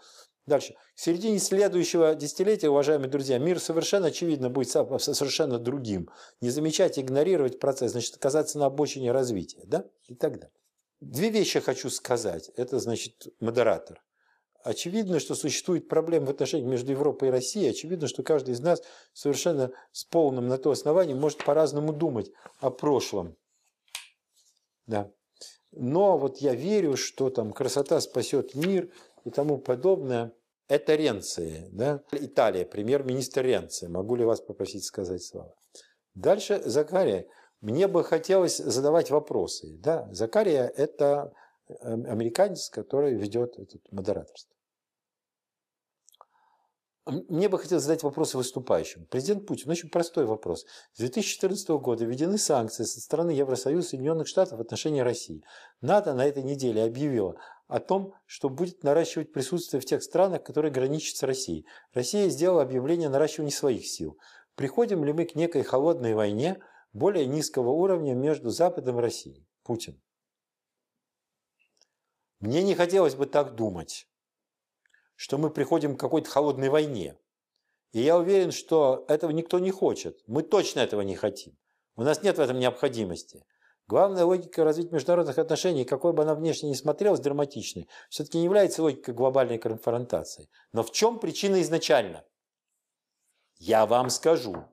Дальше. К середине следующего десятилетия, уважаемые друзья, мир совершенно очевидно будет совершенно другим. Не замечать, игнорировать процесс, значит, оказаться на обочине развития, да, и так далее. Две вещи хочу сказать. Это, значит, модератор. Очевидно, что существует проблема в отношениях между Европой и Россией. Очевидно, что каждый из нас совершенно с полным на то основании может по-разному думать о прошлом. Да. Но вот я верю, что там красота спасет мир – и тому подобное. Это Ренции, да? Италия, премьер-министр Ренции. Могу ли вас попросить сказать слова? Дальше Закария. Мне бы хотелось задавать вопросы. Да? Закария – это э, американец, который ведет этот модераторство. Мне бы хотелось задать вопрос выступающим. Президент Путин, ну, очень простой вопрос. С 2014 года введены санкции со стороны Евросоюза и Соединенных Штатов в отношении России. НАТО на этой неделе объявило о том, что будет наращивать присутствие в тех странах, которые граничат с Россией. Россия сделала объявление о наращивании своих сил. Приходим ли мы к некой холодной войне более низкого уровня между Западом и Россией? Путин. Мне не хотелось бы так думать что мы приходим к какой-то холодной войне. И я уверен, что этого никто не хочет. Мы точно этого не хотим. У нас нет в этом необходимости. Главная логика развития международных отношений, какой бы она внешне ни смотрелась драматичной, все-таки не является логикой глобальной конфронтации. Но в чем причина изначально? Я вам скажу.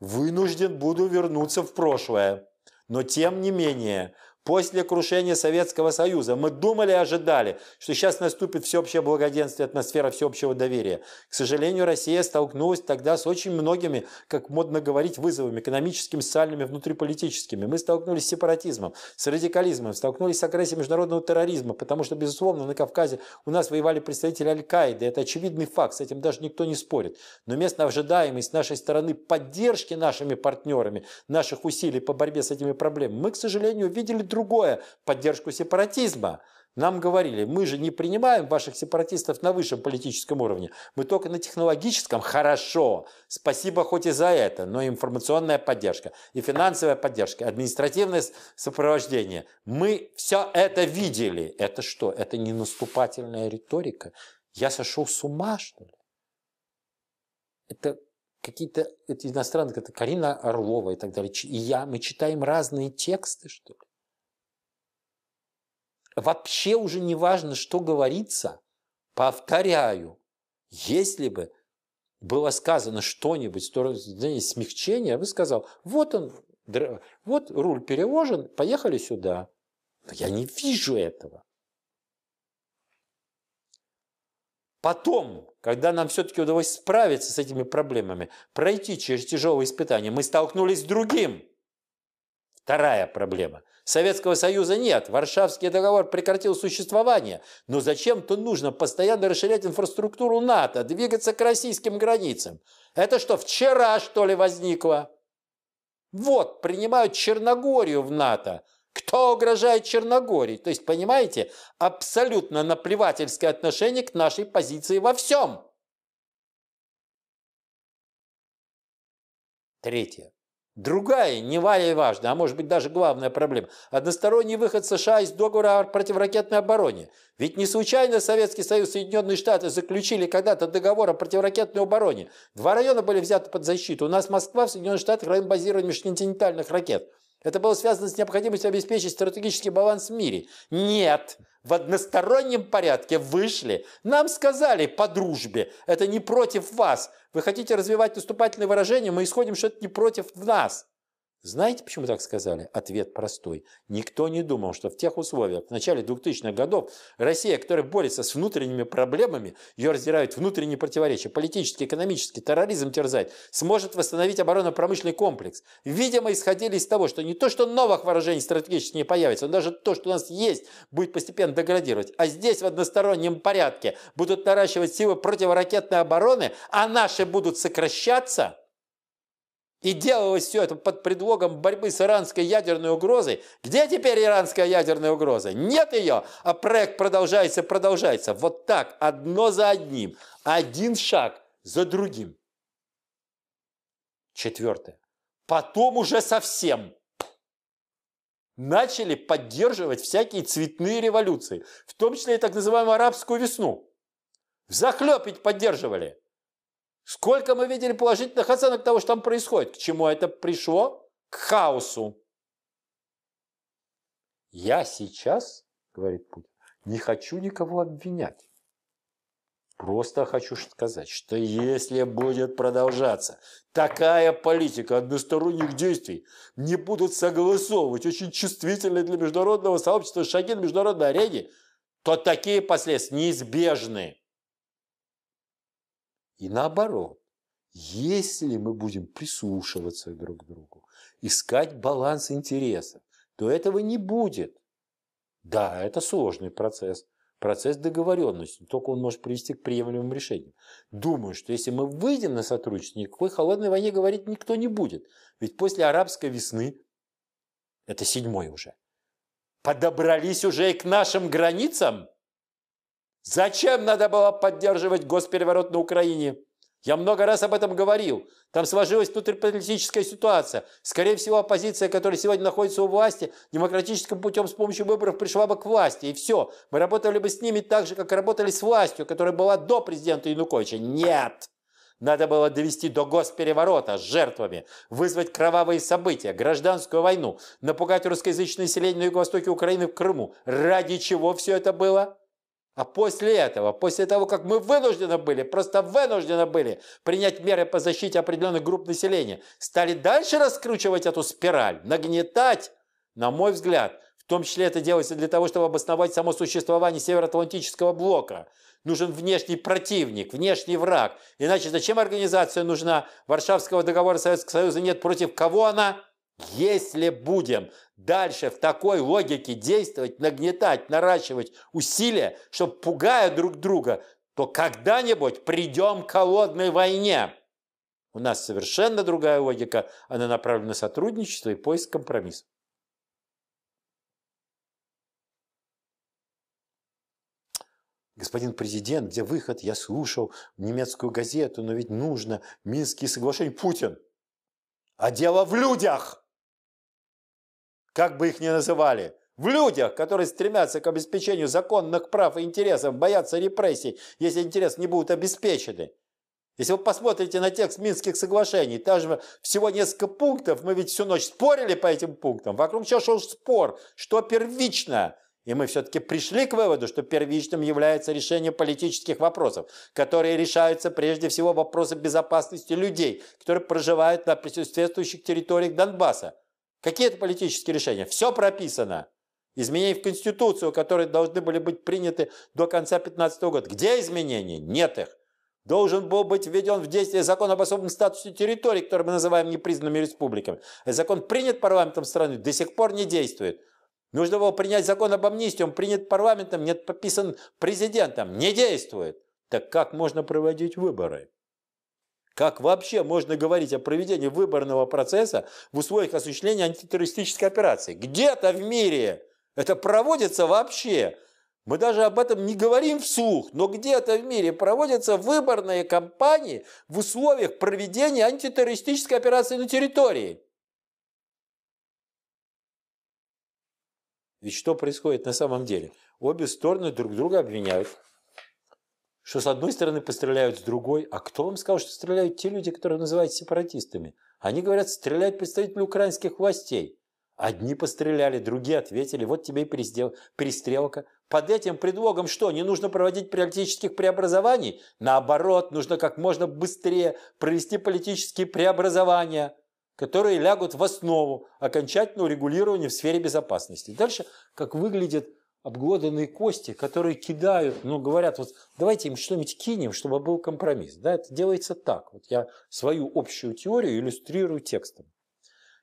Вынужден буду вернуться в прошлое. Но тем не менее, После крушения Советского Союза мы думали и ожидали, что сейчас наступит всеобщее благоденствие, атмосфера всеобщего доверия. К сожалению, Россия столкнулась тогда с очень многими, как модно говорить, вызовами экономическими, социальными, внутриполитическими. Мы столкнулись с сепаратизмом, с радикализмом, столкнулись с агрессией международного терроризма, потому что, безусловно, на Кавказе у нас воевали представители Аль-Каиды. Это очевидный факт, с этим даже никто не спорит. Но вместо ожидаемой с нашей стороны поддержки нашими партнерами, наших усилий по борьбе с этими проблемами, мы, к сожалению, видели друг другое – поддержку сепаратизма. Нам говорили, мы же не принимаем ваших сепаратистов на высшем политическом уровне, мы только на технологическом. Хорошо, спасибо хоть и за это, но информационная поддержка, и финансовая поддержка, административное сопровождение. Мы все это видели. Это что? Это не наступательная риторика? Я сошел с ума, что ли? Это какие-то эти иностранные, это Карина Орлова и так далее. И я, мы читаем разные тексты, что ли? вообще уже не важно, что говорится. Повторяю, если бы было сказано что-нибудь в сторону смягчения, я бы сказал, вот он, вот руль перевожен, поехали сюда. Но я не вижу этого. Потом, когда нам все-таки удалось справиться с этими проблемами, пройти через тяжелые испытания, мы столкнулись с другим. Вторая проблема – Советского Союза нет, Варшавский договор прекратил существование, но зачем-то нужно постоянно расширять инфраструктуру НАТО, двигаться к российским границам. Это что, вчера, что ли, возникло? Вот, принимают Черногорию в НАТО. Кто угрожает Черногории? То есть, понимаете, абсолютно наплевательское отношение к нашей позиции во всем. Третье. Другая, не вале важная, а может быть даже главная проблема – односторонний выход США из договора о противоракетной обороне. Ведь не случайно Советский Союз и Соединенные Штаты заключили когда-то договор о противоракетной обороне. Два района были взяты под защиту. У нас Москва, в Соединенных Штатах район базирования межконтинентальных ракет. Это было связано с необходимостью обеспечить стратегический баланс в мире. Нет, в одностороннем порядке вышли. Нам сказали по дружбе, это не против вас. Вы хотите развивать наступательные выражения, мы исходим, что это не против нас. Знаете, почему так сказали? Ответ простой. Никто не думал, что в тех условиях, в начале 2000-х годов, Россия, которая борется с внутренними проблемами, ее раздирают внутренние противоречия, политический, экономический, терроризм терзает, сможет восстановить оборонно-промышленный комплекс. Видимо, исходили из того, что не то, что новых вооружений стратегически не появится, но даже то, что у нас есть, будет постепенно деградировать. А здесь в одностороннем порядке будут наращивать силы противоракетной обороны, а наши будут сокращаться – и делалось все это под предлогом борьбы с иранской ядерной угрозой. Где теперь иранская ядерная угроза? Нет ее, а проект продолжается, продолжается. Вот так, одно за одним, один шаг за другим. Четвертое. Потом уже совсем начали поддерживать всякие цветные революции, в том числе и так называемую арабскую весну. Захлепить поддерживали. Сколько мы видели положительных оценок того, что там происходит? К чему это пришло? К хаосу. Я сейчас, говорит Путин, не хочу никого обвинять. Просто хочу сказать, что если будет продолжаться такая политика односторонних действий, не будут согласовывать очень чувствительные для международного сообщества шаги на международной арене, то такие последствия неизбежны. И наоборот, если мы будем прислушиваться друг к другу, искать баланс интересов, то этого не будет. Да, это сложный процесс, процесс договоренности, только он может привести к приемлемым решениям. Думаю, что если мы выйдем на сотрудничество, никакой холодной войне говорить никто не будет. Ведь после арабской весны, это седьмой уже, подобрались уже и к нашим границам – Зачем надо было поддерживать госпереворот на Украине? Я много раз об этом говорил. Там сложилась внутриполитическая ситуация. Скорее всего, оппозиция, которая сегодня находится у власти, демократическим путем с помощью выборов пришла бы к власти. И все. Мы работали бы с ними так же, как работали с властью, которая была до президента Януковича. Нет! Надо было довести до госпереворота с жертвами, вызвать кровавые события, гражданскую войну, напугать русскоязычное население на юго-востоке Украины в Крыму. Ради чего все это было? А после этого, после того, как мы вынуждены были, просто вынуждены были принять меры по защите определенных групп населения, стали дальше раскручивать эту спираль, нагнетать, на мой взгляд, в том числе это делается для того, чтобы обосновать само существование Североатлантического блока. Нужен внешний противник, внешний враг. Иначе зачем организация нужна? Варшавского договора Советского Союза нет. Против кого она? Если будем дальше в такой логике действовать, нагнетать, наращивать усилия, чтобы пугая друг друга, то когда-нибудь придем к холодной войне. У нас совершенно другая логика, она направлена на сотрудничество и поиск компромисса. Господин президент, где выход? Я слушал немецкую газету, но ведь нужно Минские соглашения. Путин. А дело в людях! как бы их ни называли, в людях, которые стремятся к обеспечению законных прав и интересов, боятся репрессий, если интересы не будут обеспечены. Если вы посмотрите на текст Минских соглашений, там же всего несколько пунктов, мы ведь всю ночь спорили по этим пунктам, вокруг чего шел спор, что первично. И мы все-таки пришли к выводу, что первичным является решение политических вопросов, которые решаются прежде всего вопросы безопасности людей, которые проживают на присутствующих территориях Донбасса. Какие это политические решения? Все прописано. изменения в Конституцию, которые должны были быть приняты до конца 2015 года. Где изменения? Нет их. Должен был быть введен в действие закон об особом статусе территорий, который мы называем непризнанными республиками. Этот Закон принят парламентом страны, до сих пор не действует. Нужно было принять закон об амнистии, он принят парламентом, нет подписан президентом, не действует. Так как можно проводить выборы? Как вообще можно говорить о проведении выборного процесса в условиях осуществления антитеррористической операции? Где-то в мире это проводится вообще. Мы даже об этом не говорим вслух, но где-то в мире проводятся выборные кампании в условиях проведения антитеррористической операции на территории. Ведь что происходит на самом деле? Обе стороны друг друга обвиняют что с одной стороны постреляют, с другой. А кто вам сказал, что стреляют те люди, которые называют сепаратистами? Они говорят, стреляют представители украинских властей. Одни постреляли, другие ответили, вот тебе и пристрелка. Под этим предлогом что, не нужно проводить политических преобразований? Наоборот, нужно как можно быстрее провести политические преобразования, которые лягут в основу окончательного регулирования в сфере безопасности. Дальше, как выглядит обглоданные кости, которые кидают, ну, говорят, вот давайте им что-нибудь кинем, чтобы был компромисс. Да, это делается так. Вот я свою общую теорию иллюстрирую текстом.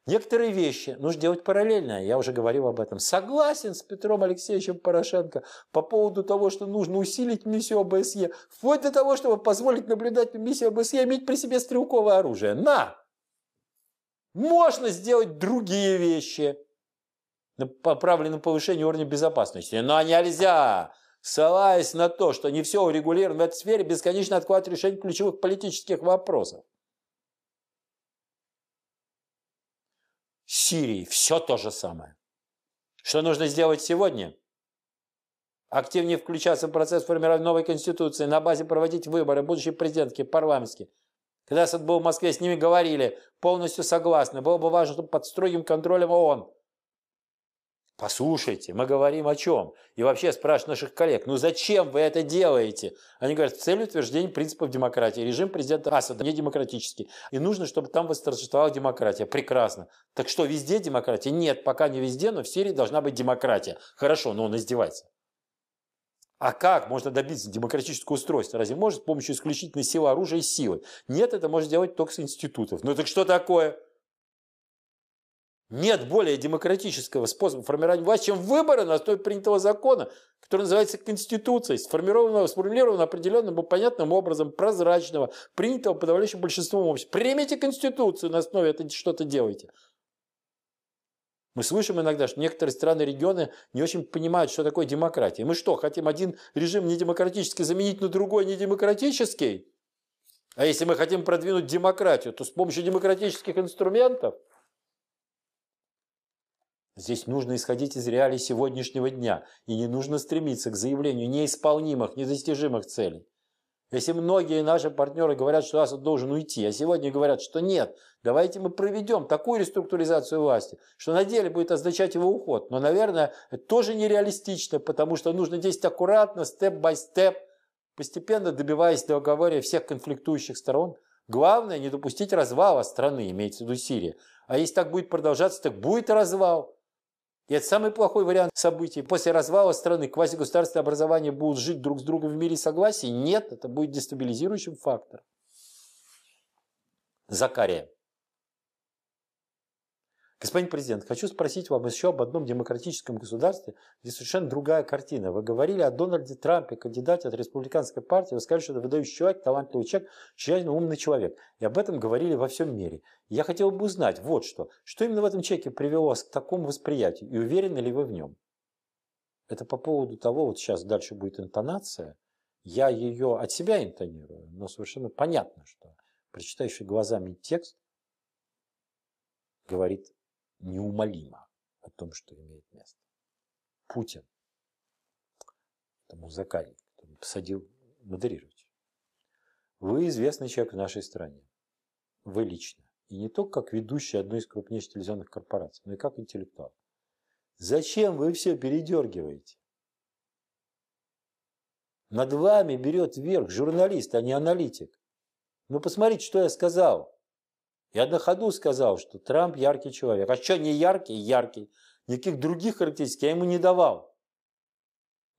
Некоторые вещи нужно делать параллельно, а я уже говорил об этом. Согласен с Петром Алексеевичем Порошенко по поводу того, что нужно усилить миссию ОБСЕ, вплоть до того, чтобы позволить наблюдать миссии ОБСЕ иметь при себе стрелковое оружие. На! Можно сделать другие вещи – направлены на повышение уровня безопасности. Но нельзя, ссылаясь на то, что не все урегулировано в этой сфере, бесконечно откладывать решение ключевых политических вопросов. Сирии все то же самое. Что нужно сделать сегодня? Активнее включаться в процесс формирования новой конституции, на базе проводить выборы, будущие президентские, парламентские. Когда Сад был в Москве, с ними говорили, полностью согласны. Было бы важно, чтобы под строгим контролем ООН – Послушайте, мы говорим о чем? И вообще спрашиваю наших коллег, ну зачем вы это делаете? Они говорят, с целью утверждения принципов демократии. Режим президента Асада не демократический. И нужно, чтобы там восторжествовала демократия. Прекрасно. Так что, везде демократия? Нет, пока не везде, но в Сирии должна быть демократия. Хорошо, но он издевается. А как можно добиться демократического устройства? Разве может с помощью исключительно силы оружия и силы? Нет, это можно делать только с институтов. Ну так что такое? Нет более демократического способа формирования власти, чем выборы на основе принятого закона, который называется Конституцией, сформированного, сформулированного определенным и понятным образом, прозрачного, принятого подавляющим большинством общества. Примите Конституцию на основе этого, что-то делайте. Мы слышим иногда, что некоторые страны, регионы не очень понимают, что такое демократия. Мы что, хотим один режим недемократический заменить на другой недемократический? А если мы хотим продвинуть демократию, то с помощью демократических инструментов – Здесь нужно исходить из реалий сегодняшнего дня, и не нужно стремиться к заявлению неисполнимых, недостижимых целей. Если многие наши партнеры говорят, что Асад должен уйти, а сегодня говорят, что нет, давайте мы проведем такую реструктуризацию власти, что на деле будет означать его уход. Но, наверное, это тоже нереалистично, потому что нужно действовать аккуратно, степ-бай-степ, постепенно добиваясь договоре всех конфликтующих сторон. Главное не допустить развала страны, имеется в виду Сирия. А если так будет продолжаться, так будет развал. И это самый плохой вариант событий. После развала страны квазигосударственные образования будут жить друг с другом в мире согласия? Нет, это будет дестабилизирующим фактором. Закария. Господин президент, хочу спросить вам еще об одном демократическом государстве, где совершенно другая картина. Вы говорили о Дональде Трампе, кандидате от республиканской партии. Вы сказали, что это выдающий человек, талантливый человек, чрезвычайно умный человек. И об этом говорили во всем мире. Я хотел бы узнать вот что. Что именно в этом человеке привело вас к такому восприятию? И уверены ли вы в нем? Это по поводу того, вот сейчас дальше будет интонация. Я ее от себя интонирую, но совершенно понятно, что прочитающий глазами текст говорит неумолимо о том, что имеет место. Путин, это музыкальник, который посадил модерировать. Вы известный человек в нашей стране. Вы лично. И не только как ведущий одной из крупнейших телевизионных корпораций, но и как интеллектуал. Зачем вы все передергиваете? Над вами берет вверх журналист, а не аналитик. Ну посмотрите, что я сказал. Я на ходу сказал, что Трамп яркий человек. А что не яркий? Яркий. Никаких других характеристик я ему не давал.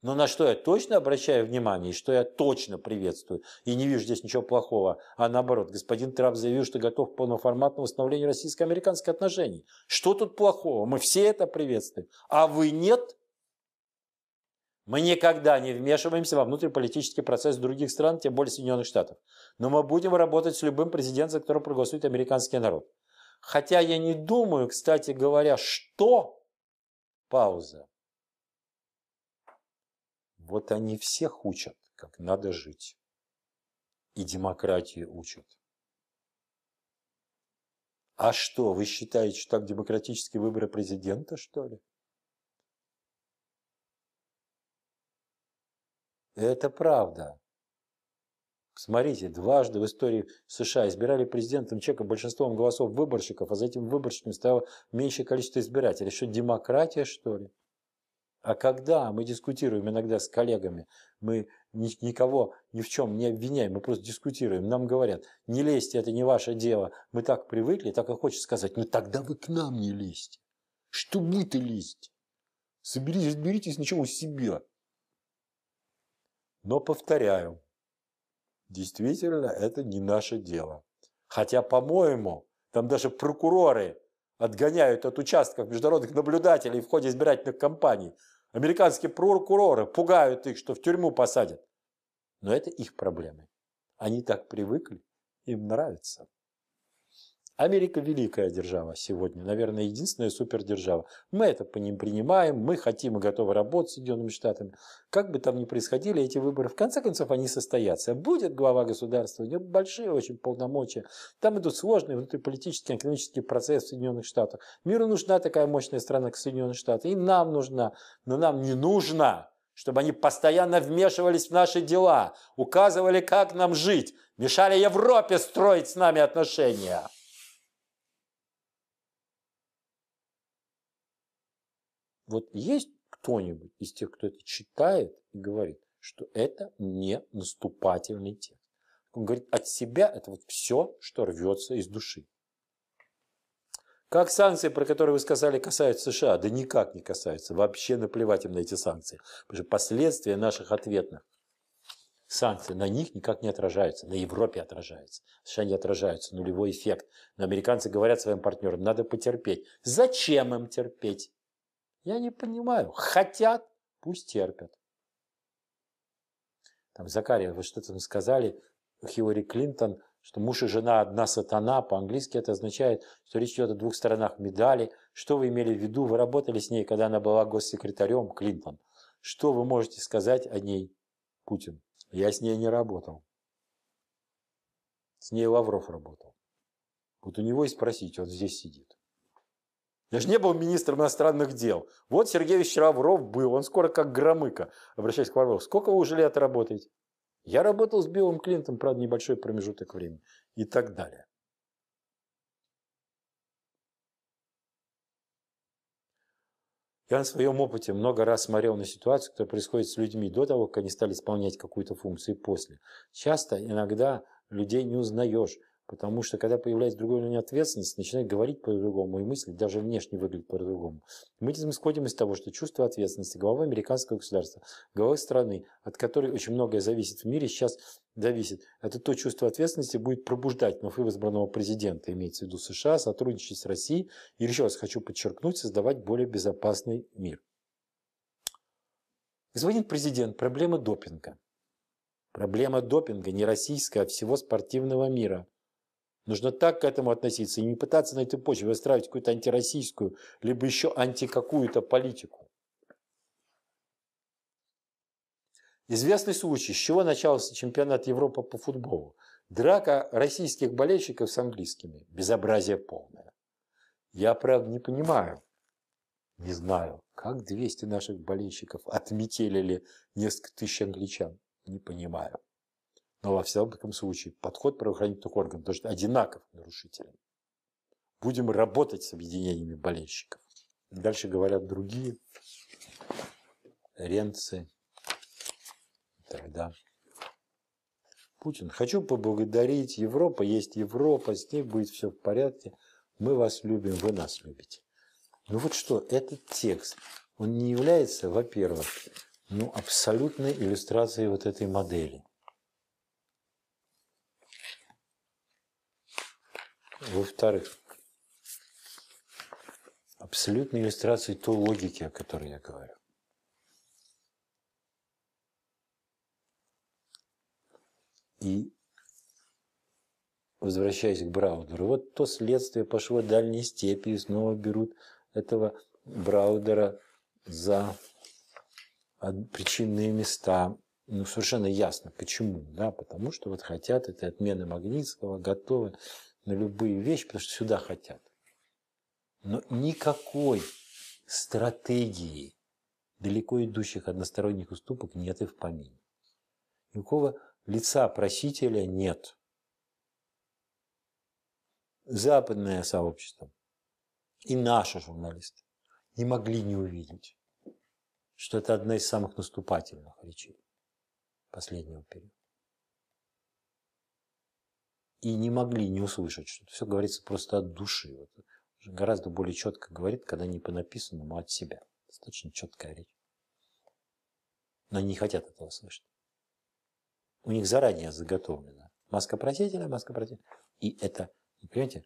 Но на что я точно обращаю внимание, и что я точно приветствую, и не вижу здесь ничего плохого, а наоборот, господин Трамп заявил, что готов к полноформатному восстановлению российско-американских отношений. Что тут плохого? Мы все это приветствуем. А вы нет? Мы никогда не вмешиваемся во внутриполитический процесс других стран, тем более Соединенных Штатов. Но мы будем работать с любым президентом, за которого проголосует американский народ. Хотя я не думаю, кстати говоря, что... Пауза. Вот они всех учат, как надо жить. И демократии учат. А что, вы считаете, что так демократические выборы президента, что ли? Это правда. Смотрите, дважды в истории США избирали президентом чека большинством голосов выборщиков, а за этим выборщиками стало меньшее количество избирателей. Что, демократия, что ли? А когда мы дискутируем иногда с коллегами, мы никого ни в чем не обвиняем, мы просто дискутируем. Нам говорят, не лезьте, это не ваше дело. Мы так привыкли, так и хочет сказать, ну тогда вы к нам не лезьте. Что вы-то лезете? Соберитесь, разберитесь ничего у себя. Но повторяю, действительно это не наше дело. Хотя, по-моему, там даже прокуроры отгоняют от участков международных наблюдателей в ходе избирательных кампаний. Американские прокуроры пугают их, что в тюрьму посадят. Но это их проблемы. Они так привыкли, им нравится. Америка великая держава сегодня, наверное, единственная супердержава. Мы это по ним принимаем, мы хотим и готовы работать с Соединенными Штатами. Как бы там ни происходили эти выборы, в конце концов они состоятся. Будет глава государства, у него большие очень полномочия. Там идут сложные внутриполитические, экономические процессы в Соединенных Штатах. Миру нужна такая мощная страна, как Соединенные Штаты. И нам нужна, но нам не нужно чтобы они постоянно вмешивались в наши дела, указывали, как нам жить, мешали Европе строить с нами отношения. Вот есть кто-нибудь из тех, кто это читает и говорит, что это не наступательный текст. Он говорит, от себя это вот все, что рвется из души. Как санкции, про которые вы сказали, касаются США? Да никак не касаются. Вообще наплевать им на эти санкции. Потому что последствия наших ответных санкций на них никак не отражаются. На Европе отражаются. США не отражаются. Нулевой эффект. Но американцы говорят своим партнерам, надо потерпеть. Зачем им терпеть? Я не понимаю. Хотят, пусть терпят. Там, Закария, вы что-то сказали, Хиллари Клинтон, что муж и жена одна сатана, по-английски это означает, что речь идет о двух сторонах медали. Что вы имели в виду? Вы работали с ней, когда она была госсекретарем Клинтон. Что вы можете сказать о ней, Путин? Я с ней не работал. С ней Лавров работал. Вот у него и спросить. он здесь сидит. Я же не был министром иностранных дел. Вот Сергей Ильич был, он скоро как громыка. Обращаясь к Лаврову, сколько вы уже лет работаете? Я работал с Биллом Клинтом, правда, небольшой промежуток времени. И так далее. Я на своем опыте много раз смотрел на ситуацию, которая происходит с людьми до того, как они стали исполнять какую-то функцию и после. Часто, иногда людей не узнаешь. Потому что, когда появляется другой уровень ответственности, начинает говорить по-другому и мысли даже внешне выглядит по-другому. Мы здесь исходим из того, что чувство ответственности главы американского государства, главы страны, от которой очень многое зависит в мире, сейчас зависит. Это то чувство ответственности будет пробуждать вновь избранного президента, имеется в виду США, сотрудничать с Россией и, еще раз хочу подчеркнуть, создавать более безопасный мир. Звонит президент, проблема допинга. Проблема допинга не российская, а всего спортивного мира – Нужно так к этому относиться и не пытаться на этой почве выстраивать какую-то антироссийскую, либо еще антикакую-то политику. Известный случай, с чего начался чемпионат Европы по футболу. Драка российских болельщиков с английскими. Безобразие полное. Я, правда, не понимаю, не знаю, как 200 наших болельщиков отметили несколько тысяч англичан. Не понимаю. Но во всяком случае подход правоохранительных органов должен одинаков к нарушителям. Будем работать с объединениями болельщиков. Дальше говорят другие. Ренцы. Тогда. Путин. Хочу поблагодарить. Европа есть Европа, с ней будет все в порядке. Мы вас любим, вы нас любите. Ну вот что, этот текст, он не является, во-первых, ну, абсолютной иллюстрацией вот этой модели. Во-вторых, абсолютная иллюстрация той логики, о которой я говорю. И возвращаясь к Браудеру, вот то следствие пошло дальней степи, и снова берут этого Браудера за причинные места. Ну, совершенно ясно, почему. Да? Потому что вот хотят этой отмены Магнитского, готовы на любые вещи, потому что сюда хотят. Но никакой стратегии далеко идущих односторонних уступок нет и в помине. Никакого лица просителя нет. Западное сообщество и наши журналисты не могли не увидеть, что это одна из самых наступательных речей последнего периода и не могли не услышать, что все говорится просто от души. Вот. Гораздо более четко говорит, когда не по написанному, а от себя. Достаточно четкая речь. Но они не хотят этого слышать. У них заранее заготовлено. Маска просителя, маска просителя. И это, вы понимаете,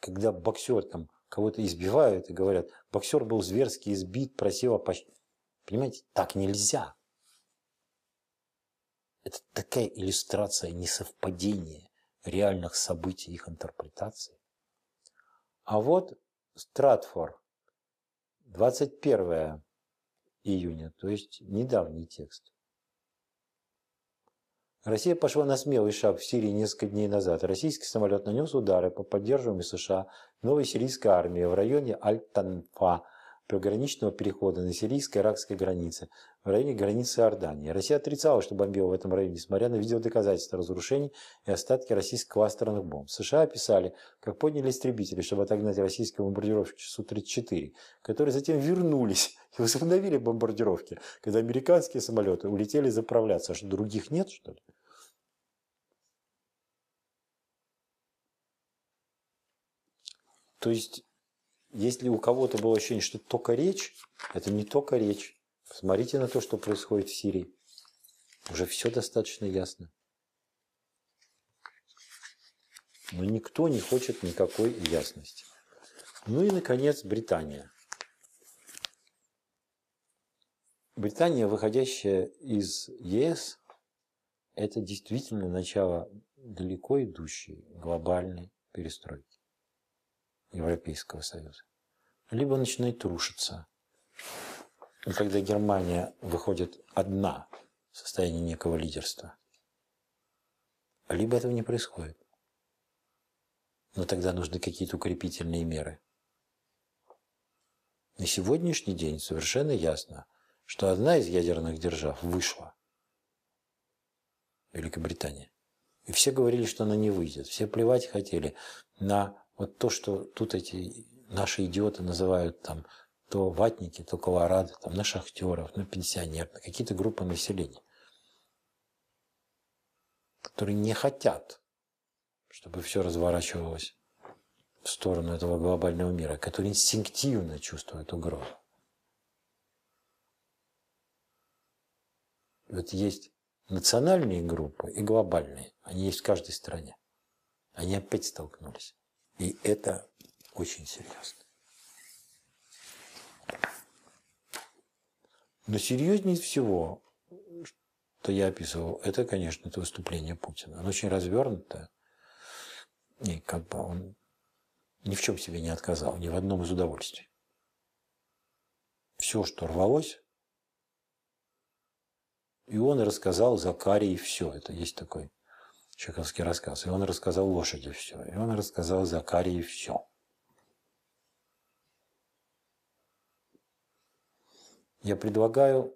когда боксер там кого-то избивают и говорят, боксер был зверски избит, просил опощ... Понимаете, так нельзя. Это такая иллюстрация несовпадения реальных событий их интерпретации. А вот Стратфор, 21 июня, то есть недавний текст. Россия пошла на смелый шаг в Сирии несколько дней назад. Российский самолет нанес удары по поддерживаемой США новой сирийской армии в районе Аль-Танфа, приграничного перехода на сирийско-иракской границе, в районе границы Иордании. Россия отрицала, что бомбила в этом районе, несмотря на видеодоказательства разрушений и остатки российских кластерных бомб. США описали, как подняли истребители, чтобы отогнать российские бомбардировщики Су-34, которые затем вернулись и возобновили бомбардировки, когда американские самолеты улетели заправляться. А что, других нет, что ли? То есть если у кого-то было ощущение, что только речь, это не только речь. Смотрите на то, что происходит в Сирии. Уже все достаточно ясно. Но никто не хочет никакой ясности. Ну и, наконец, Британия. Британия, выходящая из ЕС, это действительно начало далеко идущей глобальной перестройки. Европейского Союза. Либо начинает рушиться. И когда Германия выходит одна в состоянии некого лидерства, либо этого не происходит. Но тогда нужны какие-то укрепительные меры. На сегодняшний день совершенно ясно, что одна из ядерных держав вышла. Великобритания. И все говорили, что она не выйдет. Все плевать хотели на вот то, что тут эти наши идиоты называют там то ватники, то колорады, там, на шахтеров, на пенсионер, на какие-то группы населения, которые не хотят, чтобы все разворачивалось в сторону этого глобального мира, которые инстинктивно чувствуют угрозу. Вот есть национальные группы и глобальные. Они есть в каждой стране. Они опять столкнулись. И это очень серьезно. Но серьезнее всего, что я описывал, это, конечно, это выступление Путина. Оно очень развернуто. И как бы он ни в чем себе не отказал, ни в одном из удовольствий. Все, что рвалось, и он рассказал Закарии все. Это есть такой чеховский рассказ. И он рассказал лошади все, и он рассказал Закарии все. Я предлагаю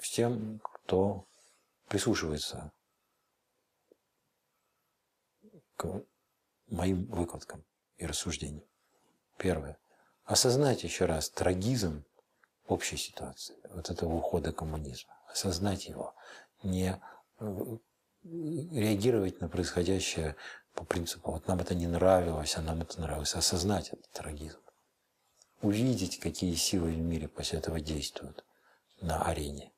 всем, кто прислушивается к моим выкладкам и рассуждениям. Первое. Осознать еще раз трагизм общей ситуации, вот этого ухода коммунизма. Осознать его. Не э, реагировать на происходящее по принципу «вот нам это не нравилось, а нам это нравилось», осознать этот трагизм, увидеть, какие силы в мире после этого действуют на арене,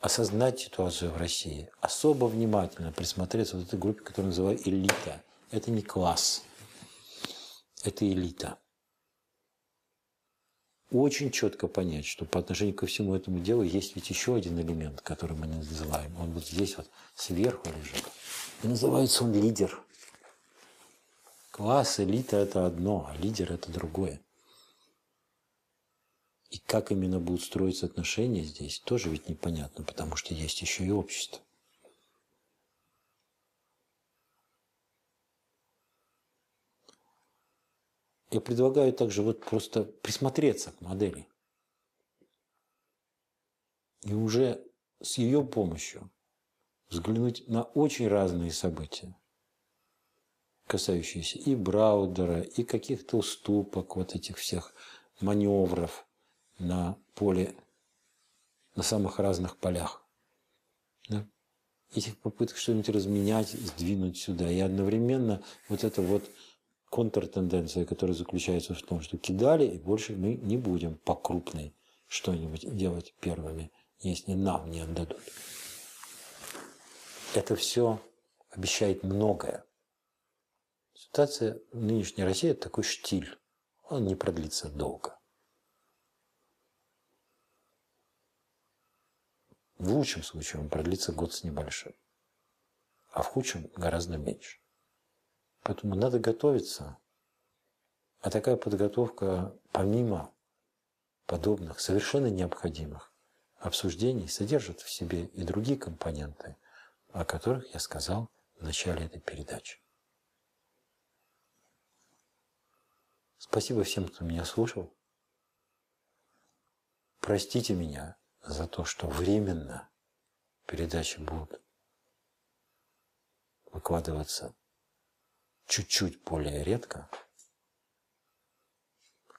осознать ситуацию в России, особо внимательно присмотреться вот этой группе, которую называют «элита». Это не класс, это элита – очень четко понять, что по отношению ко всему этому делу есть ведь еще один элемент, который мы называем. Он вот здесь вот сверху лежит. И называется он лидер. Класс, элита – это одно, а лидер – это другое. И как именно будут строиться отношения здесь, тоже ведь непонятно, потому что есть еще и общество. Я предлагаю также вот просто присмотреться к модели. И уже с ее помощью взглянуть на очень разные события, касающиеся и Браудера, и каких-то уступок, вот этих всех маневров на поле, на самых разных полях. Да? Этих попыток что-нибудь разменять, сдвинуть сюда. И одновременно вот это вот контртенденция, которая заключается в том, что кидали, и больше мы не будем по крупной что-нибудь делать первыми, если нам не отдадут. Это все обещает многое. Ситуация в нынешней России – это такой штиль. Он не продлится долго. В лучшем случае он продлится год с небольшим, а в худшем гораздо меньше. Поэтому надо готовиться. А такая подготовка, помимо подобных, совершенно необходимых обсуждений, содержит в себе и другие компоненты, о которых я сказал в начале этой передачи. Спасибо всем, кто меня слушал. Простите меня за то, что временно передачи будут выкладываться чуть-чуть более редко.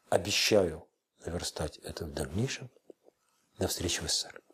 Обещаю наверстать это в дальнейшем. До встречи в СССР.